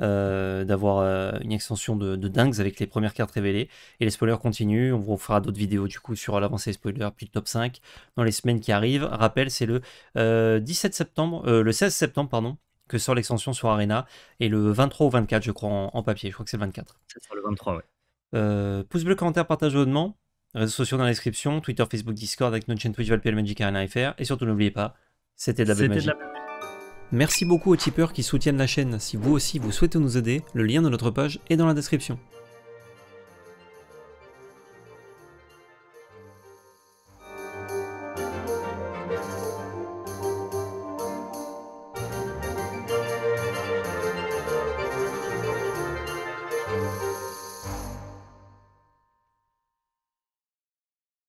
Euh, d'avoir euh, une extension de, de dingues avec les premières cartes révélées. Et les spoilers continuent. On vous fera d'autres vidéos du coup sur l'avancée des spoilers, puis le top 5 dans les semaines qui arrivent. Rappel, c'est le 17 septembre, le 16 septembre, pardon, que sort l'extension sur Arena, et le 23 ou 24, je crois, en, papier. Je crois que c'est le 24. C'est sur le 23, oui. Euh, pouce bleu, commentaire, partage abonnement, Réseaux sociaux dans la description, Twitter, Facebook, Discord, avec notre chaîne Twitch, Valpiel Magic, Arena FR. Et surtout, n'oubliez pas, c'était de la belle magie. Merci beaucoup aux tipeurs qui soutiennent la chaîne. Si vous aussi vous souhaitez nous aider, le lien de notre page est dans la description.